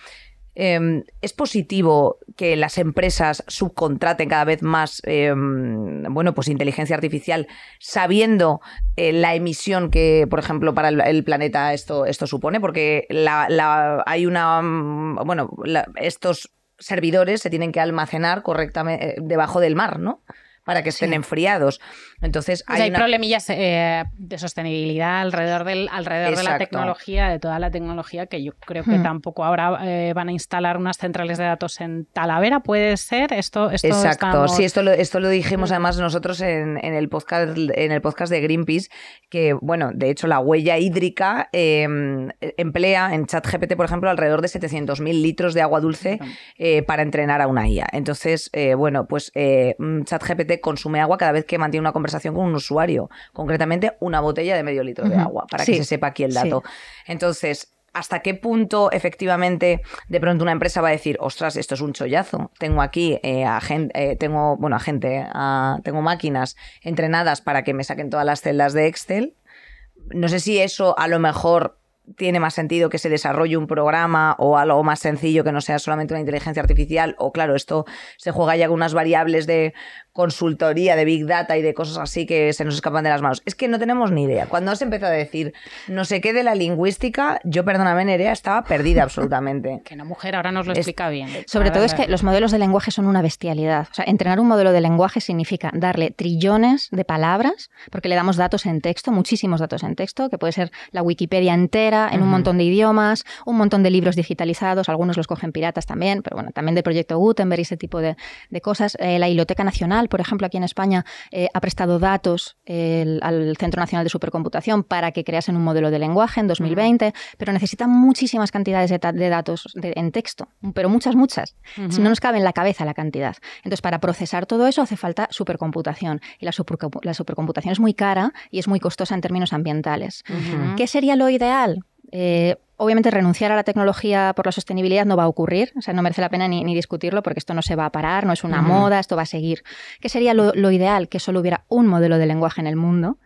em, ¿Es positivo que las empresas subcontraten cada vez más em, bueno, pues inteligencia artificial sabiendo la emisión que, por ejemplo, para el, planeta esto, esto supone? Porque la, hay una. Mm, bueno, estos servidores se tienen que almacenar correctamente eh, debajo del mar, ¿no? para que estén enfriados. Entonces pues hay, problemillas eh, de sostenibilidad alrededor, del, alrededor de la tecnología, de toda la tecnología, que yo creo que hmm. tampoco ahora eh, van a instalar unas centrales de datos en Talavera, puede ser. Esto, esto Exacto, sí, esto lo, esto lo dijimos hmm. además nosotros en, el podcast, en el podcast de Greenpeace, que bueno, de hecho la huella hídrica em, emplea en ChatGPT, por ejemplo, alrededor de 700.000 litros de agua dulce eh, para entrenar a una IA. Entonces, bueno, pues mm, ChatGPT consume agua cada vez que mantiene una conversación con un usuario, concretamente una botella de medio litro de agua, para que se sepa aquí el dato. Entonces, ¿hasta qué punto efectivamente de pronto una empresa va a decir, ostras, esto es un chollazo? Tengo aquí eh, eh, a gente, tengo, bueno, gente, tengo máquinas entrenadas para que me saquen todas las celdas de Excel. No sé si eso a lo mejor tiene más sentido que se desarrolle un programa o algo más sencillo que no sea solamente una inteligencia artificial o claro, esto se juega ya con unas variables de consultoría de Big Data y de cosas así que se nos escapan de las manos. Es que no tenemos ni idea. Cuando has empezado a decir no sé qué de la lingüística, yo, perdóname, Nerea, estaba perdida absolutamente. que no, mujer ahora nos lo explica bien. Sobre todo es que los modelos de lenguaje son una bestialidad. O entrenar un modelo de lenguaje significa darle trillones de palabras, porque le damos datos en texto, muchísimos datos en texto, que puede ser la Wikipedia entera, en un montón de idiomas, un montón de libros digitalizados, algunos los cogen piratas también, pero bueno, también de proyecto Gutenberg y ese tipo de, cosas. Eh, la Biblioteca Nacional, por ejemplo, aquí en España, eh, ha prestado datos al Centro Nacional de Supercomputación para que creasen un modelo de lenguaje en 2020, pero necesitan muchísimas cantidades de, datos en texto, pero muchas, muchas. Si No nos cabe en la cabeza la cantidad. Entonces, para procesar todo eso hace falta supercomputación. Y la, supercomputación es muy cara y es muy costosa en términos ambientales. ¿Qué sería lo ideal? Eh, Obviamente renunciar a la tecnología por la sostenibilidad no va a ocurrir, o sea, no merece la pena ni, discutirlo porque esto no se va a parar, no es una moda, esto va a seguir. ¿Qué sería lo, ideal? Que solo hubiera un modelo de lenguaje en el mundo,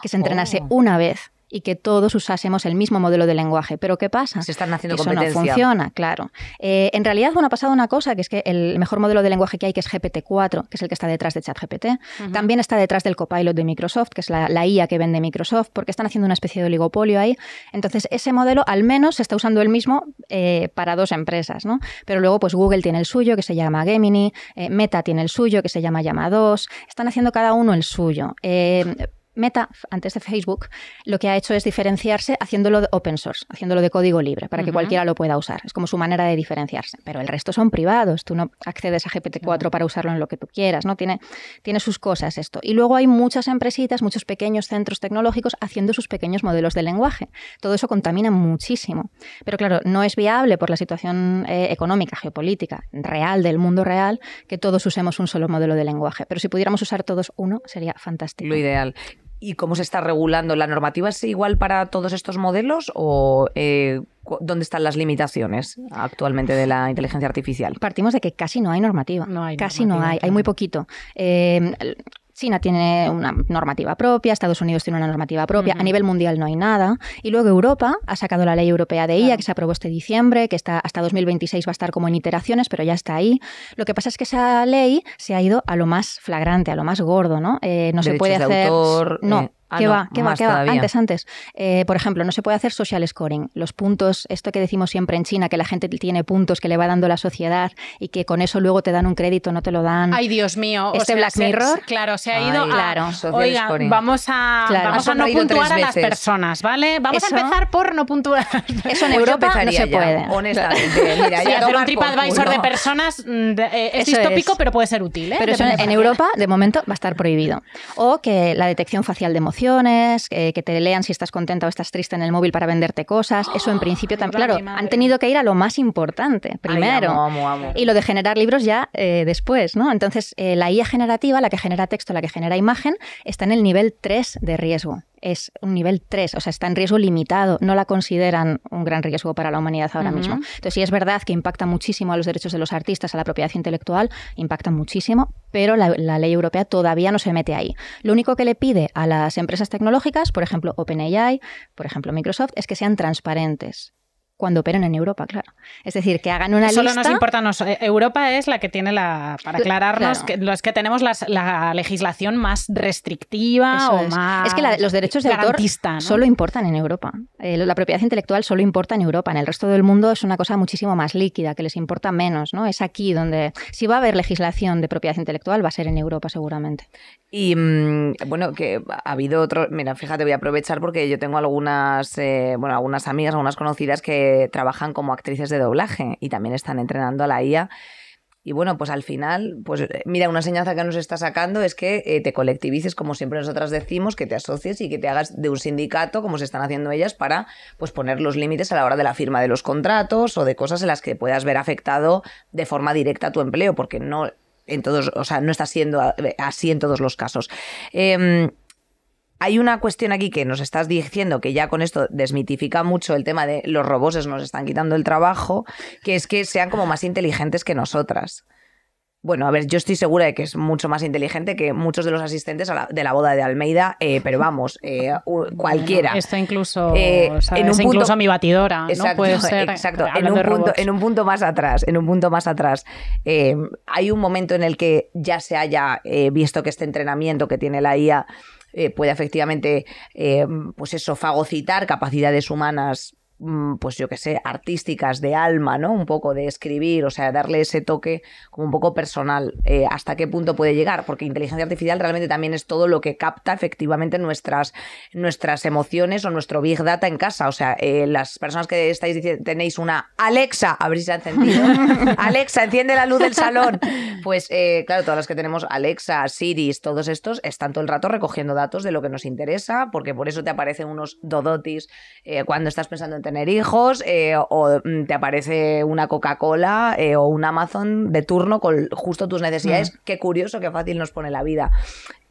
que se entrenase oh. una vez y que todos usásemos el mismo modelo de lenguaje. Pero ¿qué pasa? Se están haciendo Eso no funciona, claro. Eh, en realidad, bueno, ha pasado una cosa, que es que el mejor modelo de lenguaje que hay, que es GPT-4, que es el que está detrás de ChatGPT, también está detrás del Copilot de Microsoft, que es la, IA que vende Microsoft, porque están haciendo una especie de oligopolio ahí. Entonces, ese modelo al menos se está usando el mismo eh, para dos empresas, ¿no? Pero luego, pues Google tiene el suyo, que se llama Gemini, eh, Meta tiene el suyo, que se llama Llama 2, están haciendo cada uno el suyo Meta, antes de Facebook, lo que ha hecho es diferenciarse haciéndolo de open source, haciéndolo de código libre, para que cualquiera lo pueda usar. Es como su manera de diferenciarse. Pero el resto son privados. Tú no accedes a GPT-4 para usarlo en lo que tú quieras, ¿no? Tiene, tiene sus cosas esto. Y luego hay muchas empresitas, muchos pequeños centros tecnológicos haciendo sus pequeños modelos de lenguaje. Todo eso contamina muchísimo. Pero claro, no es viable por la situación eh, económica, geopolítica, real, del mundo real, que todos usemos un solo modelo de lenguaje. Pero si pudiéramos usar todos uno, sería fantástico. Lo ideal. ¿Y cómo se está regulando? ¿La normativa es igual para todos estos modelos o eh, dónde están las limitaciones actualmente de la inteligencia artificial? Partimos de que casi no hay normativa. No hay casi no hay, hay muy poquito. Eh, China tiene una normativa propia, Estados Unidos tiene una normativa propia, a nivel mundial no hay nada. Y luego Europa ha sacado la ley europea de IA que se aprobó este diciembre, que está hasta 2026 va a estar como en iteraciones, pero ya está ahí. Lo que pasa es que esa ley se ha ido a lo más flagrante, a lo más gordo, ¿no? Eh, no se puede hacer. Autor, no, eh. Ah, ¿Qué va? ¿Qué va? ¿Qué va? Antes, antes. Eh, por ejemplo, no se puede hacer social scoring. Los puntos, esto que decimos siempre en China, que la gente tiene puntos que le va dando la sociedad y que con eso luego te dan un crédito, no te lo dan. Ay, Dios mío. Este Black Mirror. claro, se ha ido a. Claro. Oiga, vamos a, vamos a no puntuar a las personas, ¿vale? Vamos a empezar por no puntuar. Eso en Europa no se puede. Honestamente. Mira, hacer un TripAdvisor de personas mm, eh, es distópico, pero puede ser útil. ¿eh? Pero eso en, Europa, de momento, va a estar prohibido. O que la detección facial de emoción que te lean si estás contenta o estás triste en el móvil para venderte cosas. Eso en principio también. Claro, han tenido que ir a lo más importante primero. Y lo de generar libros ya eh, después, ¿no? Entonces, eh, la IA generativa, la que genera texto, la que genera imagen, está en el nivel 3 de riesgo es un nivel 3, o sea, está en riesgo limitado, no la consideran un gran riesgo para la humanidad ahora mismo. Entonces, sí es verdad que impacta muchísimo a los derechos de los artistas, a la propiedad intelectual, impacta muchísimo, pero la, la ley europea todavía no se mete ahí. Lo único que le pide a las empresas tecnológicas, por ejemplo, OpenAI, por ejemplo, Microsoft, es que sean transparentes cuando operan en Europa, claro. Es decir, que hagan una lista. Solo nos importa, eh, Europa es la que tiene la, para aclararnos, que, los que tenemos la legislación más restrictiva o más. Es que los derechos de autor solo importan en Europa. Eh, la propiedad intelectual solo importa en Europa. En el resto del mundo es una cosa muchísimo más líquida, que les importa menos, ¿no? Es aquí donde. Si va a haber legislación de propiedad intelectual, va a ser en Europa seguramente. Y mm, bueno, que ha habido otro. Mira, fíjate, voy a aprovechar porque yo tengo algunas, eh, bueno, algunas amigas, algunas conocidas que trabajan como actrices de doblaje y también están entrenando a la IA. Y bueno, pues al final, pues eh, mira, una enseñanza que nos está sacando es que eh, te colectivices, como siempre nosotras decimos, que te asocies y que te hagas de un sindicato, como se están haciendo ellas, para pues poner los límites a la hora de la firma de los contratos o de cosas en las que puedas ver afectado de forma directa tu empleo, porque no en todos, o sea, no está siendo eh, así en todos los casos. Em, hay una cuestión aquí que nos estás diciendo que ya con esto desmitifica mucho el tema de los robots nos están quitando el trabajo, que es que sean como más inteligentes que nosotras. Bueno, a ver, yo estoy segura de que es mucho más inteligente que muchos de los asistentes de la boda de Almeida, eh, pero vamos, eh, cualquiera. esto incluso, eh, en mi batidora, ¿no? Puede ser, exacto. En un, punto, más atrás, en un punto más atrás, hay un momento en el que ya se haya visto que este entrenamiento que tiene la IA eh, puede efectivamente, eh, pues eso, fagocitar capacidades humanas Mm, pues yo que sé, artísticas, de alma, ¿no? Un poco de escribir, o sea, darle ese toque como un poco personal. Eh, ¿Hasta qué punto puede llegar? Porque inteligencia artificial realmente también es todo lo que capta efectivamente nuestras, nuestras emociones o nuestro big data en casa. O sea, eh, las personas que estáis diciendo, tenéis una Alexa, a ver encendido. Alexa, enciende la luz del salón. Pues eh, claro, todas las que tenemos Alexa, Siris, todos estos, están todo el rato recogiendo datos de lo que nos interesa, porque por eso te aparecen unos dodotis cuando estás pensando en tener hijos eh, o mm, te aparece una Coca-Cola eh, o un Amazon de turno con justo tus necesidades. Mm. Qué curioso, qué fácil nos pone la vida.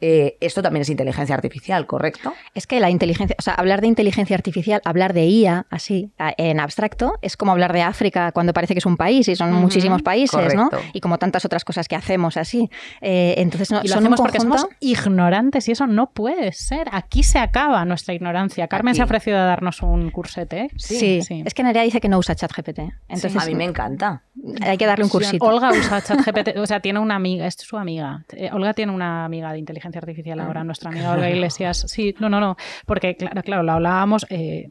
Eh, esto también es inteligencia artificial, ¿correcto? Es que la inteligencia, o sea, hablar de inteligencia artificial, hablar de IA así, en abstracto, es como hablar de África cuando parece que es un país y son muchísimos países, ¿no? Y como tantas otras cosas que hacemos así. Eh, entonces, no, lo hacemos porque somos ignorantes y eso no puede ser. Aquí se acaba nuestra ignorancia. Carmen se ha ofrecido a darnos un cursete. Sí, sí. Es que Nerea dice que no usa ChatGPT. Entonces, A mí me encanta. Hay que darle un cursito. Olga usa ChatGPT, o sea, tiene una amiga, es su amiga. Eh, Olga tiene una amiga de inteligencia artificial ahora, nuestra amiga Olga Iglesias. Sí, no, no, no, porque claro, claro, lo hablábamos. Eh,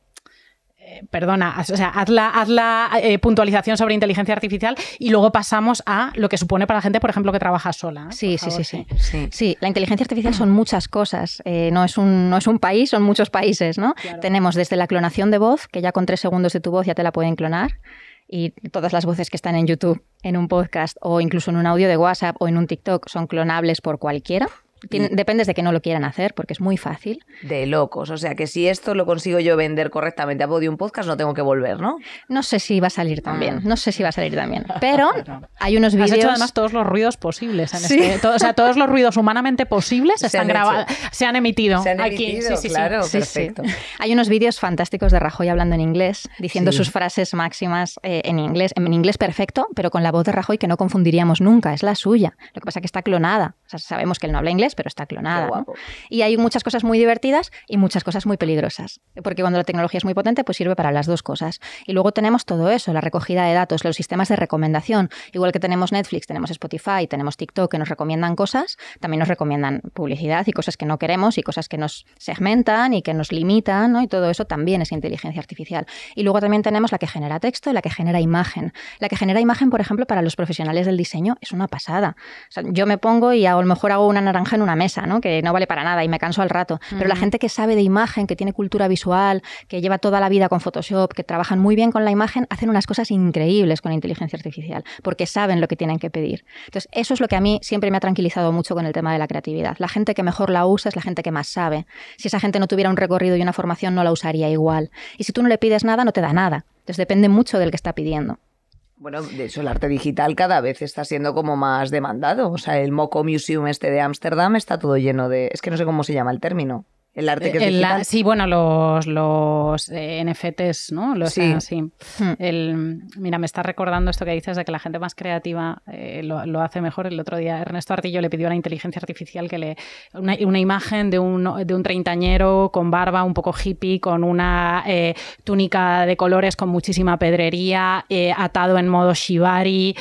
eh, perdona, o sea, haz la, eh, puntualización sobre inteligencia artificial y luego pasamos a lo que supone para la gente, por ejemplo, que trabaja sola. Sí, sí, sí, sí, sí, La inteligencia artificial son muchas cosas. no, es un, no es un país, son muchos países, ¿no? Tenemos desde la clonación de voz, que ya con tres segundos de tu voz ya te la pueden clonar y todas las voces que están en YouTube, en un podcast o incluso en un audio de WhatsApp o en un TikTok son clonables por cualquiera. Mm. depende dependes de que no lo quieran hacer, porque es muy fácil. De locos. O sea que si esto lo consigo yo vender correctamente a Podium Podcast, no tengo que volver, ¿no? No sé si va a salir también. Ah. No sé si va a salir también. Pero hay unos vídeos. Has hecho además todos los ruidos posibles. Este, todos los ruidos humanamente posibles se han emitido. aquí. Sí, sí, claro, perfecto. Hay unos vídeos fantásticos de Rajoy hablando en inglés, diciendo sus frases máximas eh, en inglés, en inglés perfecto, pero con la voz de Rajoy que no confundiríamos nunca. Es la suya. Lo que pasa es que está clonada. sabemos que él no habla inglés, pero está clonada. Y hay muchas cosas muy divertidas y muchas cosas muy peligrosas, porque cuando la tecnología es muy potente, pues sirve para las dos cosas. Y luego tenemos todo eso, la recogida de datos, los sistemas de recomendación. Igual que tenemos Netflix, tenemos Spotify, tenemos TikTok que nos recomiendan cosas, también nos recomiendan publicidad y cosas que no queremos y cosas que nos segmentan y que nos limitan, ¿no? Y todo eso también es inteligencia artificial. Y luego también tenemos la que genera texto y la que genera imagen. La que genera imagen, por ejemplo, para los profesionales del diseño es una pasada. yo me pongo y a lo mejor hago una naranja en una mesa, ¿no? que no vale para nada y me canso al rato. Pero la gente que sabe de imagen, que tiene cultura visual, que lleva toda la vida con Photoshop, que trabajan muy bien con la imagen, hacen unas cosas increíbles con inteligencia artificial, porque saben lo que tienen que pedir. Entonces, eso es lo que a mí siempre me ha tranquilizado mucho con el tema de la creatividad. La gente que mejor la usa es la gente que más sabe. Si esa gente no tuviera un recorrido y una formación, no la usaría igual. Y si tú no le pides nada, no te da nada. Entonces, depende mucho del que está pidiendo. Bueno, de hecho el arte digital cada vez está siendo como más demandado. O sea, el Moco Museum este de Ámsterdam está todo lleno de... Es que no sé cómo se llama el término. El arte que eh, sí, bueno, los, los eh, NFTs, ¿no? Los, sí. Ah, sí. Hmm. mira, me está recordando esto que dices de que la gente más creativa eh, lo, hace mejor. El otro día Ernesto Artillo le pidió a la inteligencia artificial que le... Una, imagen de un, de un treintañero con barba, un poco hippie, con una túnica de colores con muchísima pedrería, atado en modo shibari,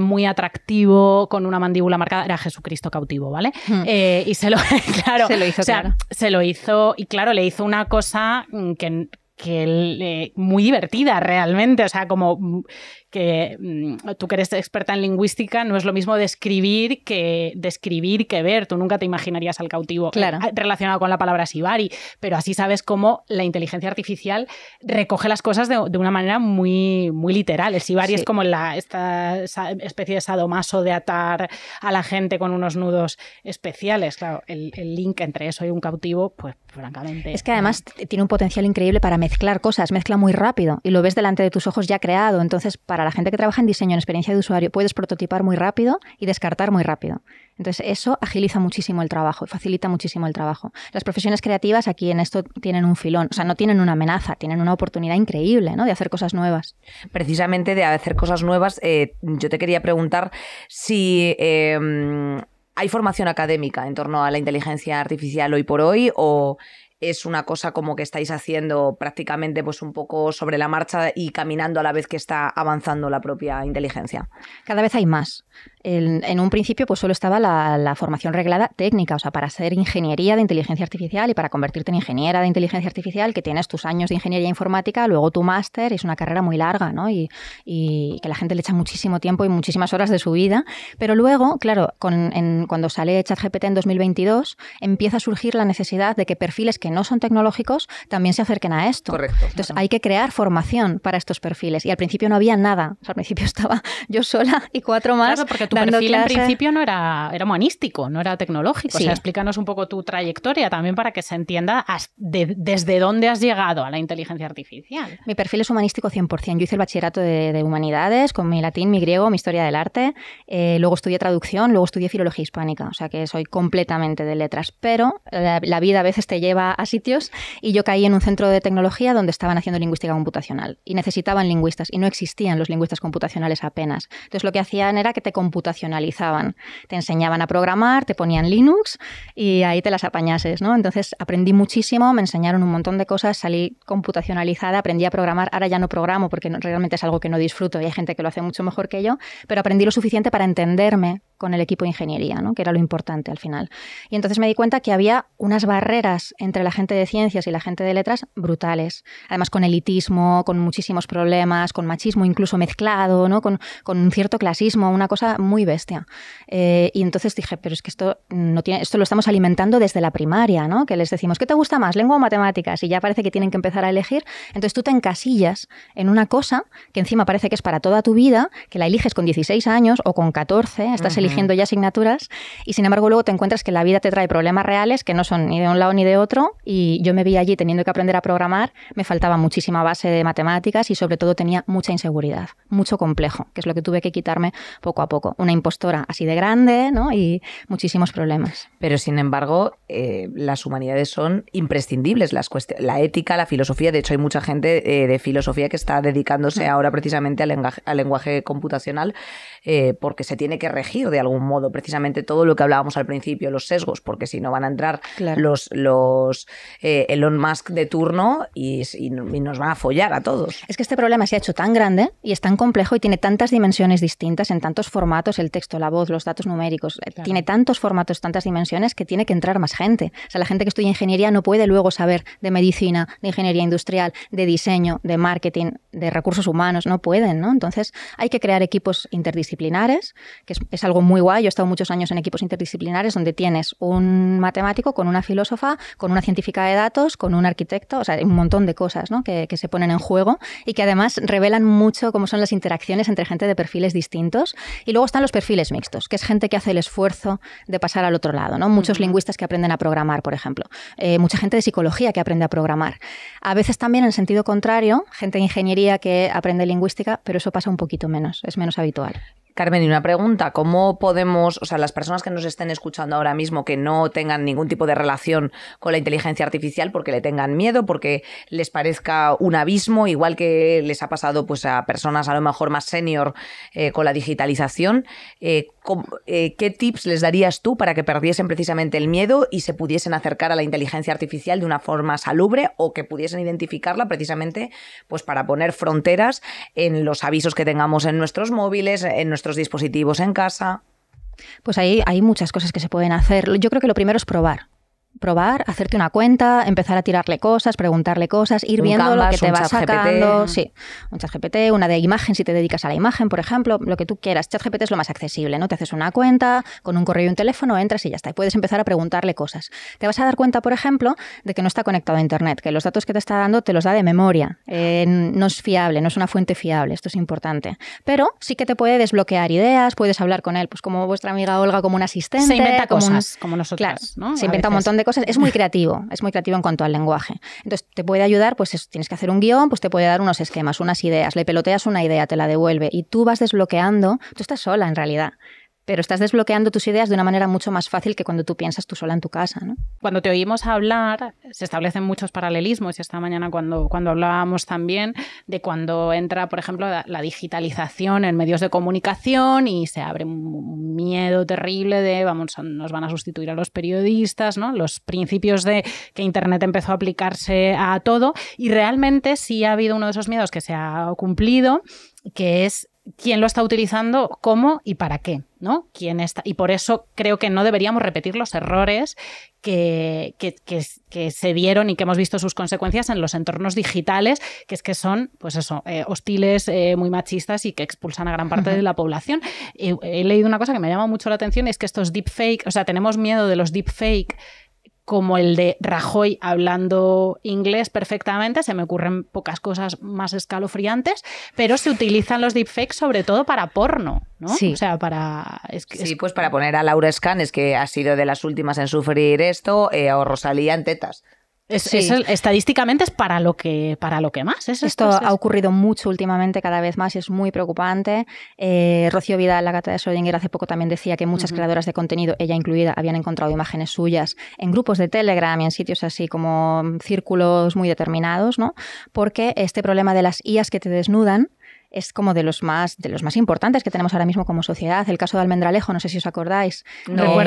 muy atractivo, con una mandíbula marcada. Era Jesucristo cautivo, ¿vale? Hmm. y se lo... claro, lo hizo, claro. Se lo hizo y claro, le hizo una cosa mm, que, que eh, muy divertida realmente, o sea, como mm, que mm, tú que eres experta en lingüística, no es lo mismo describir que describir que ver, tú nunca te imaginarías al cautivo eh, relacionado con la palabra sibari, pero así sabes cómo la inteligencia artificial recoge las cosas de, una manera muy, muy literal. El sibari es como la, esta especie de sadomaso de atar a la gente con unos nudos especiales, claro, el, link entre eso y un cautivo, pues francamente... Es que además tiene un potencial increíble para mezclar cosas, mezcla muy rápido y lo ves delante de tus ojos ya creado. Entonces, para la gente que trabaja en diseño, en experiencia de usuario, puedes prototipar muy rápido y descartar muy rápido. Entonces, eso agiliza muchísimo el trabajo y facilita muchísimo el trabajo. Las profesiones creativas aquí en esto tienen un filón, o sea, no tienen una amenaza, tienen una oportunidad increíble ¿no? de hacer cosas nuevas. Precisamente de hacer cosas nuevas, eh, yo te quería preguntar si... Em, ¿Hay formación académica en torno a la inteligencia artificial hoy por hoy o es una cosa como que estáis haciendo prácticamente pues un poco sobre la marcha y caminando a la vez que está avanzando la propia inteligencia. Cada vez hay más. En, un principio, pues solo estaba la, formación reglada técnica, o sea, para hacer ingeniería de inteligencia artificial y para convertirte en ingeniera de inteligencia artificial, que tienes tus años de ingeniería informática, luego tu máster, es una carrera muy larga, ¿no? Y, que la gente le echa muchísimo tiempo y muchísimas horas de su vida. Pero luego, claro, cuando sale ChatGPT en 2022, empieza a surgir la necesidad de que perfiles que no son tecnológicos también se acerquen a esto. Correcto. Entonces, hay que crear formación para estos perfiles. Y al principio no había nada. al principio estaba yo sola y cuatro más dando perfil en principio no era, era humanístico, no era tecnológico. O sea, explícanos un poco tu trayectoria también para que se entienda desde dónde has llegado a la inteligencia artificial. Mi perfil es humanístico 100%. Yo hice el bachillerato de, humanidades con mi latín, mi griego, mi historia del arte. Eh, luego estudié traducción, luego estudié filología hispánica. O sea, que soy completamente de letras. Pero la, vida a veces te lleva a sitios y yo caí en un centro de tecnología donde estaban haciendo lingüística computacional y necesitaban lingüistas y no existían los lingüistas computacionales apenas. Entonces lo que hacían era que te computaban computacionalizaban. Te enseñaban a programar, te ponían Linux y ahí te las apañases, ¿no? Entonces aprendí muchísimo, me enseñaron un montón de cosas, salí computacionalizada, aprendí a programar. Ahora ya no programo porque realmente es algo que no disfruto y hay gente que lo hace mucho mejor que yo, pero aprendí lo suficiente para entenderme, con el equipo de ingeniería, ¿no? que era lo importante al final. Y entonces me di cuenta que había unas barreras entre la gente de ciencias y la gente de letras brutales. Además, con elitismo, con muchísimos problemas, con machismo incluso mezclado, ¿no? con, un cierto clasismo, una cosa muy bestia. Eh, y entonces dije, pero es que esto, no tiene, esto lo estamos alimentando desde la primaria, ¿no? que les decimos, ¿qué te gusta más, lengua o matemáticas? Y ya parece que tienen que empezar a elegir. Entonces tú te encasillas en una cosa que encima parece que es para toda tu vida, que la eliges con 16 años o con 14, estás eligiendo ya asignaturas y sin embargo luego te encuentras que la vida te trae problemas reales que no son ni de un lado ni de otro y yo me vi allí teniendo que aprender a programar, me faltaba muchísima base de matemáticas y sobre todo tenía mucha inseguridad, mucho complejo, que es lo que tuve que quitarme poco a poco. Una impostora así de grande ¿no? y muchísimos problemas. Pero sin embargo, eh, las humanidades son imprescindibles, las la ética, la filosofía, de hecho hay mucha gente eh, de filosofía que está dedicándose mm. ahora precisamente al, lenguaje, computacional eh, porque se tiene que regir de algún modo, precisamente todo lo que hablábamos al principio, los sesgos, porque si no van a entrar los, los eh, Elon Musk de turno y, nos van a follar a todos. Es que este problema se ha hecho tan grande y es tan complejo y tiene tantas dimensiones distintas en tantos formatos, el texto, la voz, los datos numéricos, eh, tiene tantos formatos, tantas dimensiones que tiene que entrar más gente. O sea, la gente que estudia ingeniería no puede luego saber de medicina, de ingeniería industrial, de diseño, de marketing, de recursos humanos, no pueden, ¿no? Entonces hay que crear equipos interdisciplinares, que es, es algo muy muy guay. Yo he estado muchos años en equipos interdisciplinares donde tienes un matemático con una filósofa, con una científica de datos, con un arquitecto, o sea, un montón de cosas que, se ponen en juego y que además revelan mucho cómo son las interacciones entre gente de perfiles distintos. Y luego están los perfiles mixtos, que es gente que hace el esfuerzo de pasar al otro lado. ¿no? Muchos lingüistas que aprenden a programar, por ejemplo. Eh, mucha gente de psicología que aprende a programar. A veces también en sentido contrario, gente de ingeniería que aprende lingüística, pero eso pasa un poquito menos, es menos habitual. Carmen, y una pregunta, ¿cómo podemos, o sea, las personas que nos estén escuchando ahora mismo que no tengan ningún tipo de relación con la inteligencia artificial porque le tengan miedo, porque les parezca un abismo, igual que les ha pasado pues a personas a lo mejor más senior eh, con la digitalización, eh, eh, ¿qué tips les darías tú para que perdiesen precisamente el miedo y se pudiesen acercar a la inteligencia artificial de una forma salubre o que pudiesen identificarla precisamente pues, para poner fronteras en los avisos que tengamos en nuestros móviles, en nuestros dispositivos en casa? Pues ahí hay muchas cosas que se pueden hacer. Yo creo que lo primero es probar probar, hacerte una cuenta, empezar a tirarle cosas, preguntarle cosas, ir viendo lo que te va sacando. Sí, un chat GPT, una de imagen, si te dedicas a la imagen, por ejemplo, lo que tú quieras. Chat GPT es lo más accesible, ¿no? Te haces una cuenta, con un correo y un teléfono, entras y ya está. Y puedes empezar a preguntarle cosas. Te vas a dar cuenta, por ejemplo, de que no está conectado a Internet, que los datos que te está dando te los da de memoria. Eh, no es fiable, no es una fuente fiable, esto es importante. Pero sí que te puede desbloquear ideas, puedes hablar con él, pues como vuestra amiga Olga, como un asistente. Se inventa cosas, como nosotros claro, Se inventa un montón de es muy creativo, es muy creativo en cuanto al lenguaje. Entonces, te puede ayudar, pues tienes que hacer un guión, pues te puede dar unos esquemas, unas ideas. Le peloteas una idea, te la devuelve y tú vas desbloqueando. Tú estás sola en realidad pero estás desbloqueando tus ideas de una manera mucho más fácil que cuando tú piensas tú sola en tu casa. ¿no? Cuando te oímos hablar, se establecen muchos paralelismos y esta mañana cuando, cuando hablábamos también de cuando entra, por ejemplo, la, digitalización en medios de comunicación y se abre un miedo terrible de vamos, nos van a sustituir a los periodistas, ¿no? los principios de que Internet empezó a aplicarse a todo y realmente sí ha habido uno de esos miedos que se ha cumplido, que es quién lo está utilizando, cómo y para qué. ¿no? está? Y por eso creo que no deberíamos repetir los errores que, que, se dieron y que hemos visto sus consecuencias en los entornos digitales, que es que son, pues eso, eh, hostiles, eh, muy machistas y que expulsan a gran parte de la población. Eh, he leído una cosa que me llama mucho la atención, es que estos deepfakes, o sea, tenemos miedo de los deepfakes como el de Rajoy hablando inglés perfectamente. Se me ocurren pocas cosas más escalofriantes, pero se utilizan los deepfakes sobre todo para porno, ¿no? Sí. O sea, para... sí, pues para poner a Laura Scanes, que ha sido de las últimas en sufrir esto, eh, o Rosalía en tetas estadísticamente es para lo que, para lo que más. Es, esto ha ocurrido mucho últimamente, cada vez más, y es muy preocupante. Eh, Rocío Vidal, la gata de Schrödinger, hace poco también decía que muchas creadoras de contenido, ella incluida, habían encontrado imágenes suyas en grupos de Telegram y en sitios así como mm, círculos muy determinados, ¿no? Porque este problema de las IAs que te desnudan es como de los más de los más importantes que tenemos ahora mismo como sociedad. El caso de Almendralejo, no sé si os acordáis. No.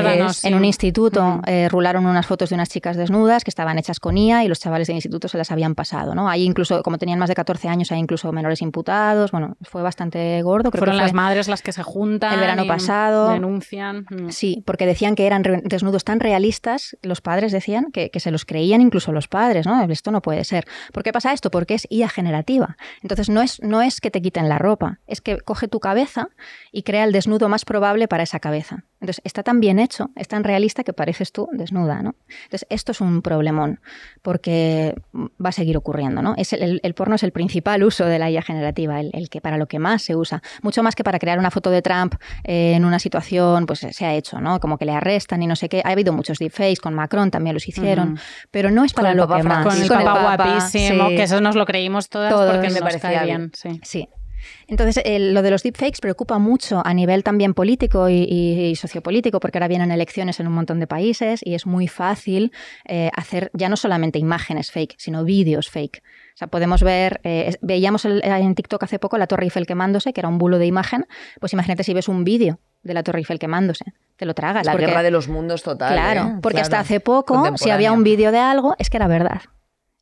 En un instituto eh, rularon unas fotos de unas chicas desnudas que estaban hechas con IA y los chavales del instituto se las habían pasado, ¿no? Ahí incluso, como tenían más de 14 años, hay incluso menores imputados. Bueno, fue bastante gordo. Fueron las madres las que se juntan. El verano pasado. Denuncian. Mm. Sí, porque decían que eran desnudos tan realistas, los padres decían que, se los creían incluso los padres, ¿no? Esto no puede ser. ¿Por qué pasa esto? Porque es IA generativa. Entonces no es, no es que te en la ropa, es que coge tu cabeza y crea el desnudo más probable para esa cabeza. Entonces, está tan bien hecho, es tan realista que pareces tú desnuda, ¿no? Entonces, esto es un problemón, porque va a seguir ocurriendo, ¿no? Es el, porno es el principal uso de la IA generativa, el, que para lo que más se usa. Mucho más que para crear una foto de Trump eh, en una situación, pues se ha hecho, ¿no? Como que le arrestan y no sé qué. Ha habido muchos deepfakes, con Macron también los hicieron, pero no es para lo que más. Con, el guapísimo, que eso nos lo creímos todas porque me parecía bien. sí. Entonces, eh, lo de los deepfakes preocupa mucho a nivel también político y, sociopolítico, porque ahora vienen elecciones en un montón de países y es muy fácil eh, hacer ya no solamente imágenes fake, sino vídeos fake. O sea, podemos ver, eh, veíamos en TikTok hace poco la Torre Eiffel quemándose, que era un bulo de imagen. Pues imagínate si ves un vídeo de la Torre Eiffel quemándose. Te lo tragas. La guerra de los mundos total. Claro, porque hasta hace poco, si había un vídeo de algo, es que era verdad.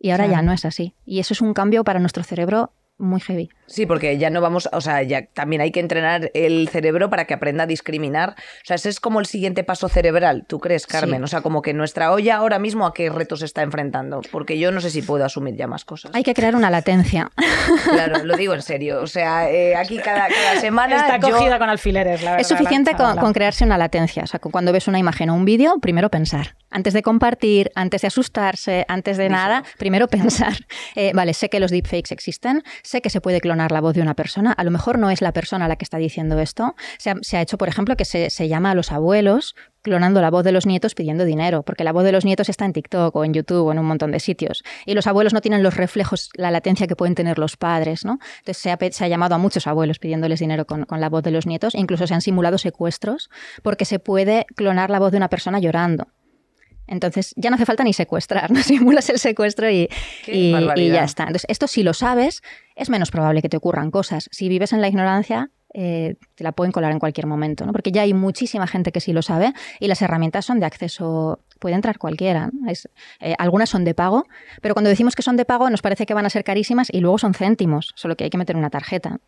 Y ahora ya no es así. Y eso es un cambio para nuestro cerebro muy heavy. Sí, porque ya no vamos, o sea, ya también hay que entrenar el cerebro para que aprenda a discriminar. O sea, ese es como el siguiente paso cerebral, ¿tú crees, Carmen? O sea, como que nuestra olla ahora mismo a qué retos se está enfrentando, porque yo no sé si puedo asumir ya más cosas. Hay que crear una latencia. Claro, lo digo en serio. O sea, eh, aquí cada, semana. Está cogida con alfileres, la verdad. Es suficiente con, crearse una latencia. O sea, cuando ves una imagen o un vídeo, primero pensar antes de compartir, antes de asustarse, antes de nada, primero pensar, eh, vale, sé que los deepfakes existen, sé que se puede clonar la voz de una persona. A lo mejor no es la persona la que está diciendo esto. Se ha, hecho, por ejemplo, que se, llama a los abuelos clonando la voz de los nietos pidiendo dinero, porque la voz de los nietos está en TikTok o en YouTube o en un montón de sitios. Y los abuelos no tienen los reflejos, la latencia que pueden tener los padres, ¿no? Entonces se ha, llamado a muchos abuelos pidiéndoles dinero con, con, la voz de los nietos, incluso se han simulado secuestros, porque se puede clonar la voz de una persona llorando. Entonces ya no hace falta ni secuestrar, ¿no? simulas el secuestro y, ya está. Entonces esto si lo sabes es menos probable que te ocurran cosas. Si vives en la ignorancia eh, te la pueden colar en cualquier momento, porque ya hay muchísima gente que sí lo sabe y las herramientas son de acceso, puede entrar cualquiera. Es, eh, algunas son de pago, pero cuando decimos que son de pago nos parece que van a ser carísimas y luego son céntimos, solo que hay que meter una tarjeta.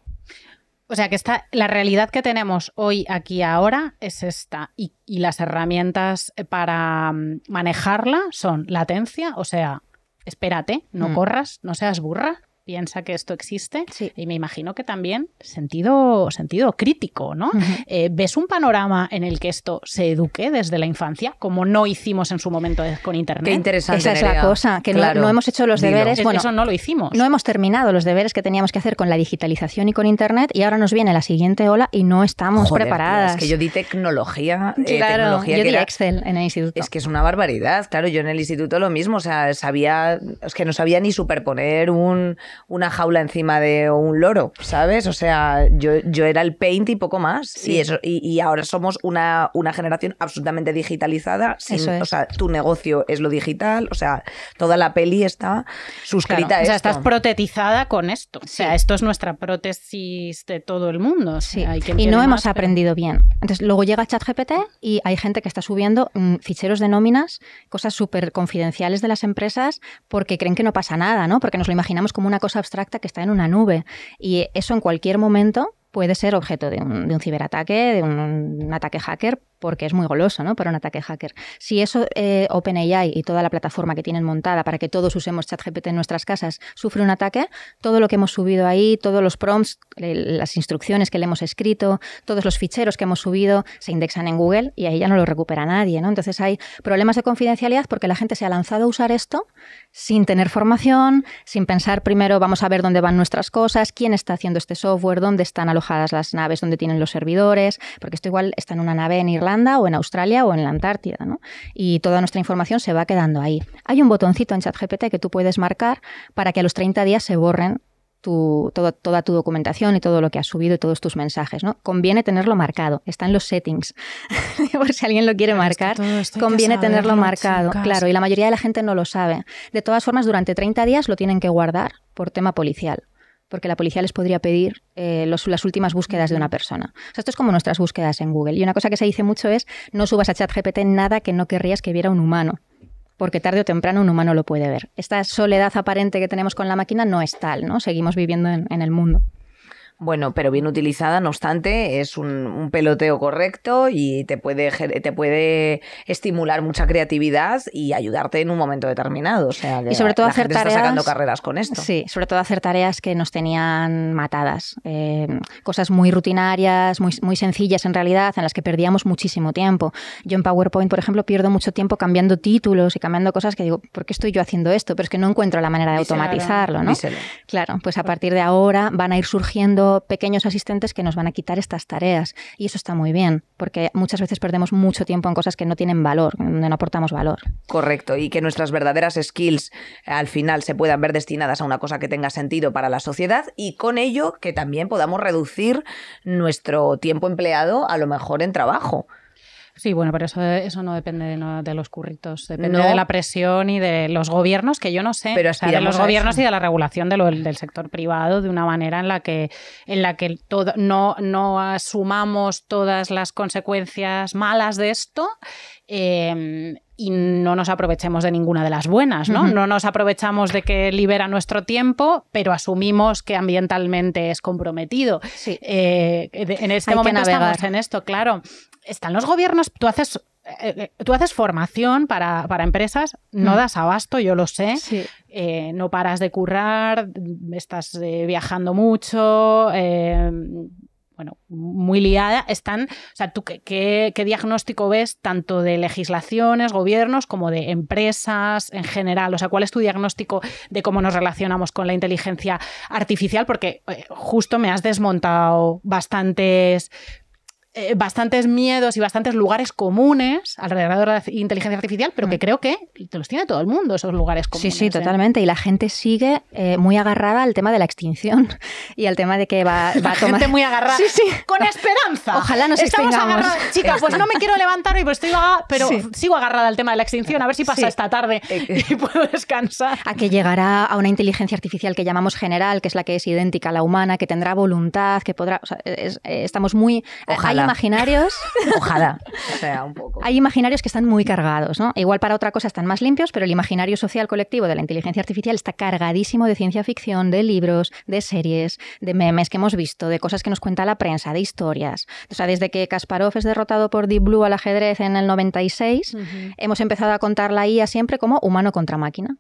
O sea que esta, la realidad que tenemos hoy, aquí, ahora, es esta. Y, las herramientas eh, para mm, manejarla son latencia, o sea, espérate, no mm. corras, no seas burra piensa que esto existe y me imagino que también sentido, sentido crítico, ¿no? Eh, ¿Ves un panorama en el que esto se eduque desde la infancia, como no hicimos en su momento con Internet? Qué interesante. Esa es la cosa, que no, hemos hecho los deberes. Bueno, Eso no lo hicimos. No hemos terminado los deberes que teníamos que hacer con la digitalización y con Internet y ahora nos viene la siguiente ola y no estamos preparadas. es que yo di tecnología. Eh, claro, yo di Excel en el instituto. Es que es una barbaridad, claro. Yo en el instituto lo mismo, o sea, sabía, es que no sabía ni superponer un una jaula encima de un loro, ¿sabes? O sea, yo, era el paint y poco más. Sí. Y, eso, y, ahora somos una, una generación absolutamente digitalizada. O sea, tu negocio es lo digital. O sea, toda la peli está suscrita a esto. O sea, estás protetizada con esto. O sea, esto es nuestra prótesis de todo el mundo. sí. y no hemos aprendido bien. Entonces, luego llega ChatGPT y hay gente que está subiendo mm, ficheros de nóminas, cosas súper confidenciales de las empresas, porque creen que no pasa nada, ¿no? Porque nos lo imaginamos como una cosa abstracta que está en una nube. Y eso en cualquier momento puede ser objeto de un, ciberataque, de un, un, ataque hacker, porque es muy goloso, ¿no? Para un ataque hacker. Si eso eh, OpenAI y toda la plataforma que tienen montada para que todos usemos ChatGPT en nuestras casas sufre un ataque, todo lo que hemos subido ahí, todos los prompts, las instrucciones que le hemos escrito, todos los ficheros que hemos subido se indexan en Google y ahí ya no lo recupera nadie, ¿no? Entonces hay problemas de confidencialidad porque la gente se ha lanzado a usar esto sin tener formación, sin pensar primero vamos a ver dónde van nuestras cosas, quién está haciendo este software, dónde están alojadas las naves, dónde tienen los servidores, porque esto igual está en una nave en Irlanda o en Australia o en la Antártida, ¿no? Y toda nuestra información se va quedando ahí. Hay un botoncito en ChatGPT que tú puedes marcar para que a los 30 días se borren toda tu documentación y todo lo que has subido y todos tus mensajes, ¿no? Conviene tenerlo marcado, está en los settings. Por si alguien lo quiere marcar, conviene tenerlo marcado, claro, y la mayoría de la gente no lo sabe. De todas formas, durante 30 días lo tienen que guardar por tema policial porque la policía les podría pedir eh, las últimas búsquedas de una persona. sea, esto es como nuestras búsquedas en Google. Y una cosa que se dice mucho es, no subas a ChatGPT nada que no querrías que viera un humano, porque tarde o temprano un humano lo puede ver. Esta soledad aparente que tenemos con la máquina no es tal, ¿no? Seguimos viviendo en el mundo. Bueno, pero bien utilizada, no obstante, es un, peloteo correcto y te puede, te puede estimular mucha creatividad y ayudarte en un momento determinado. y sobre todo hacer tareas. sacando carreras con esto. Sí, sobre todo hacer tareas que nos tenían matadas. Em, cosas muy rutinarias, muy, muy sencillas en realidad, en las que perdíamos muchísimo tiempo. Yo en PowerPoint, por ejemplo, pierdo mucho tiempo cambiando títulos y cambiando cosas que digo, ¿por qué estoy yo haciendo esto? Pero es que no encuentro la manera de automatizarlo, ¿no? Claro, pues a partir de ahora van a ir surgiendo pequeños asistentes que nos van a quitar estas tareas. Y eso está muy bien, porque muchas veces perdemos mucho tiempo en cosas que no tienen valor, donde no aportamos valor. Correcto, y que nuestras verdaderas skills al final se puedan ver destinadas a una cosa que tenga sentido para la sociedad y con ello que también podamos reducir nuestro tiempo empleado a lo mejor en trabajo. Sí, bueno, pero eso, eso no depende de, los curritos, depende de la presión y de los gobiernos, que yo no sé, de los gobiernos y de la regulación del sector privado de una manera en la que, en la que todo, no, no asumamos todas las consecuencias malas de esto. Em, y no nos aprovechemos de ninguna de las buenas, ¿no? No nos aprovechamos de que libera nuestro tiempo, pero asumimos que ambientalmente es comprometido. Eh, en este momento estamos en esto, claro están los gobiernos, tú haces eh, eh, tú haces formación para, empresas, no mm. das abasto, yo lo sé. Eh, no paras de currar, estás viajando mucho. bueno, muy liada, están, o sea, ¿tú qué, qué, diagnóstico ves tanto de legislaciones, gobiernos, como de empresas en general? O sea, ¿cuál es tu diagnóstico de cómo nos relacionamos con la inteligencia artificial? Porque justo me has desmontado bastantes eh, bastantes miedos y bastantes lugares comunes alrededor de la inteligencia artificial, pero que mm. creo que los tiene todo el mundo, esos lugares comunes. Sí, sí, ¿eh? totalmente. Y la gente sigue eh, muy agarrada al tema de la extinción y al tema de que va, a tomar... gente muy agarrada. Sí, sí. Con esperanza. Ojalá nos Estamos agarrados. Chica, pues no me quiero levantar hoy, pues estoy pero sigo agarrada al tema de la extinción. A ver si pasa esta tarde y puedo descansar. A que llegará a una inteligencia artificial que llamamos general, que es la que es idéntica a la humana, que tendrá voluntad, que podrá... O sea, estamos muy... Ojalá imaginarios, Hay imaginarios que están muy cargados, ¿no? Igual para otra cosa están más limpios, pero el imaginario social colectivo de la inteligencia artificial está cargadísimo de ciencia ficción, de libros, de series, de memes que hemos visto, de cosas que nos cuenta la prensa, de historias. O sea, desde que Kasparov es derrotado por Deep Blue al ajedrez en el 96, hemos empezado a contar la IA siempre como humano contra máquina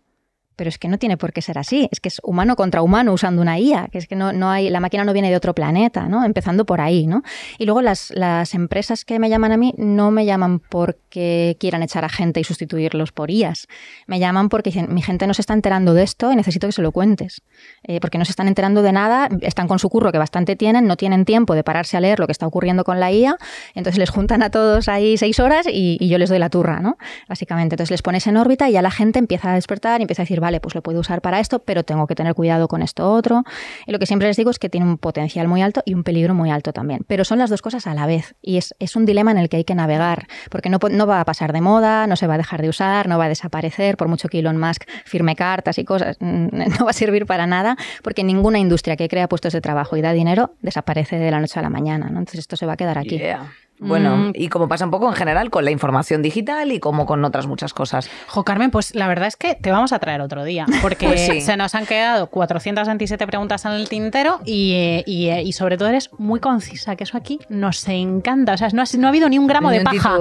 pero es que no tiene por qué ser así. Es que es humano contra humano usando una IA, que es que no, no hay, la máquina no viene de otro planeta, ¿no? Empezando por ahí, ¿no? Y luego las, las empresas que me llaman a mí no me llaman porque quieran echar a gente y sustituirlos por IAs. Me llaman porque dicen, mi gente no se está enterando de esto y necesito que se lo cuentes. Eh, porque no se están enterando de nada, están con su curro que bastante tienen, no tienen tiempo de pararse a leer lo que está ocurriendo con la IA, entonces les juntan a todos ahí seis horas y, yo les doy la turra, ¿no? Básicamente. Entonces les pones en órbita y ya la gente empieza a despertar y empieza a decir, pues lo puedo usar para esto, pero tengo que tener cuidado con esto otro. Y lo que siempre les digo es que tiene un potencial muy alto y un peligro muy alto también. Pero son las dos cosas a la vez. Y es, un dilema en el que hay que navegar, porque no, va a pasar de moda, no se va a dejar de usar, no va a desaparecer, por mucho que Elon Musk firme cartas y cosas, no va a servir para nada, porque ninguna industria que crea puestos de trabajo y da dinero desaparece de la noche a la mañana. Entonces esto se va a quedar aquí. Bueno, mm. y como pasa un poco en general con la información digital y como con otras muchas cosas. Jo, Carmen, pues la verdad es que te vamos a traer otro día, porque pues se nos han quedado 427 preguntas en el tintero eh, eh, y, sobre todo eres muy concisa, que eso aquí nos encanta. O sea, no, ha habido ni un gramo de paja.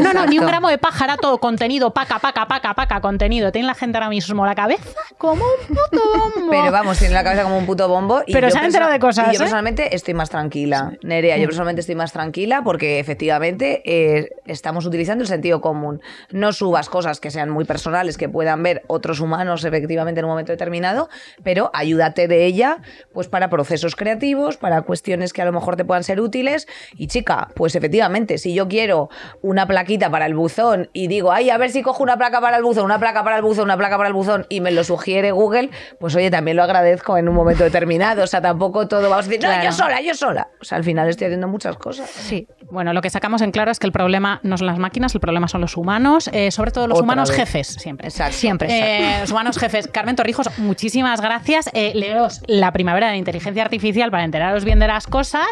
no, no, ni un gramo de paja, era todo contenido, paca, paca, paca, paca, contenido. Tiene la gente ahora mismo la cabeza como un puto bombo. Pero vamos, tiene la cabeza como un puto bombo. Pero se ha enterado de cosas. yo ¿eh? personalmente estoy más tranquila, Nerea, yo mm. personalmente estoy más tranquila porque efectivamente eh, estamos utilizando el sentido común. No subas cosas que sean muy personales, que puedan ver otros humanos efectivamente en un momento determinado, pero ayúdate de ella pues para procesos creativos, para cuestiones que a lo mejor te puedan ser útiles. Y chica, pues efectivamente, si yo quiero una plaquita para el buzón y digo, ay, a ver si cojo una placa para el buzón, una placa para el buzón, una placa para el buzón y me lo sugiere Google, pues oye, también lo agradezco en un momento determinado. O sea, tampoco todo vamos a decir, no, yo sola, yo sola. O sea, al final estoy haciendo muchas cosas. Sí, bueno, lo que sacamos en claro es que el problema no son las máquinas, el problema son los humanos, eh, sobre todo los humanos jefes, siempre. Siempre. Eh, los humanos jefes. Carmen Torrijos, muchísimas gracias. Eh, La primavera de la inteligencia artificial para enteraros bien de las cosas.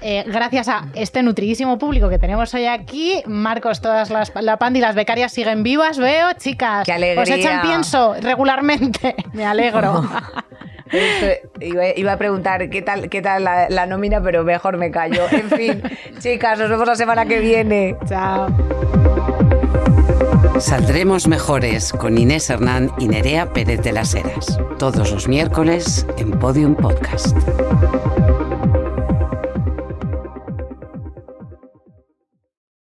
Eh, gracias a este nutridísimo público que tenemos hoy aquí. Marcos, todas las la pandi y las becarias siguen vivas, veo, chicas. alegría. Os echan pienso regularmente. Me alegro. iba, a preguntar qué tal, qué tal la, la nómina, pero mejor me callo. En fin, chicas, nos vemos la semana que viene. Chao. Saldremos mejores con Inés Hernán y Nerea Pérez de las Heras. Todos los miércoles en Podium Podcast.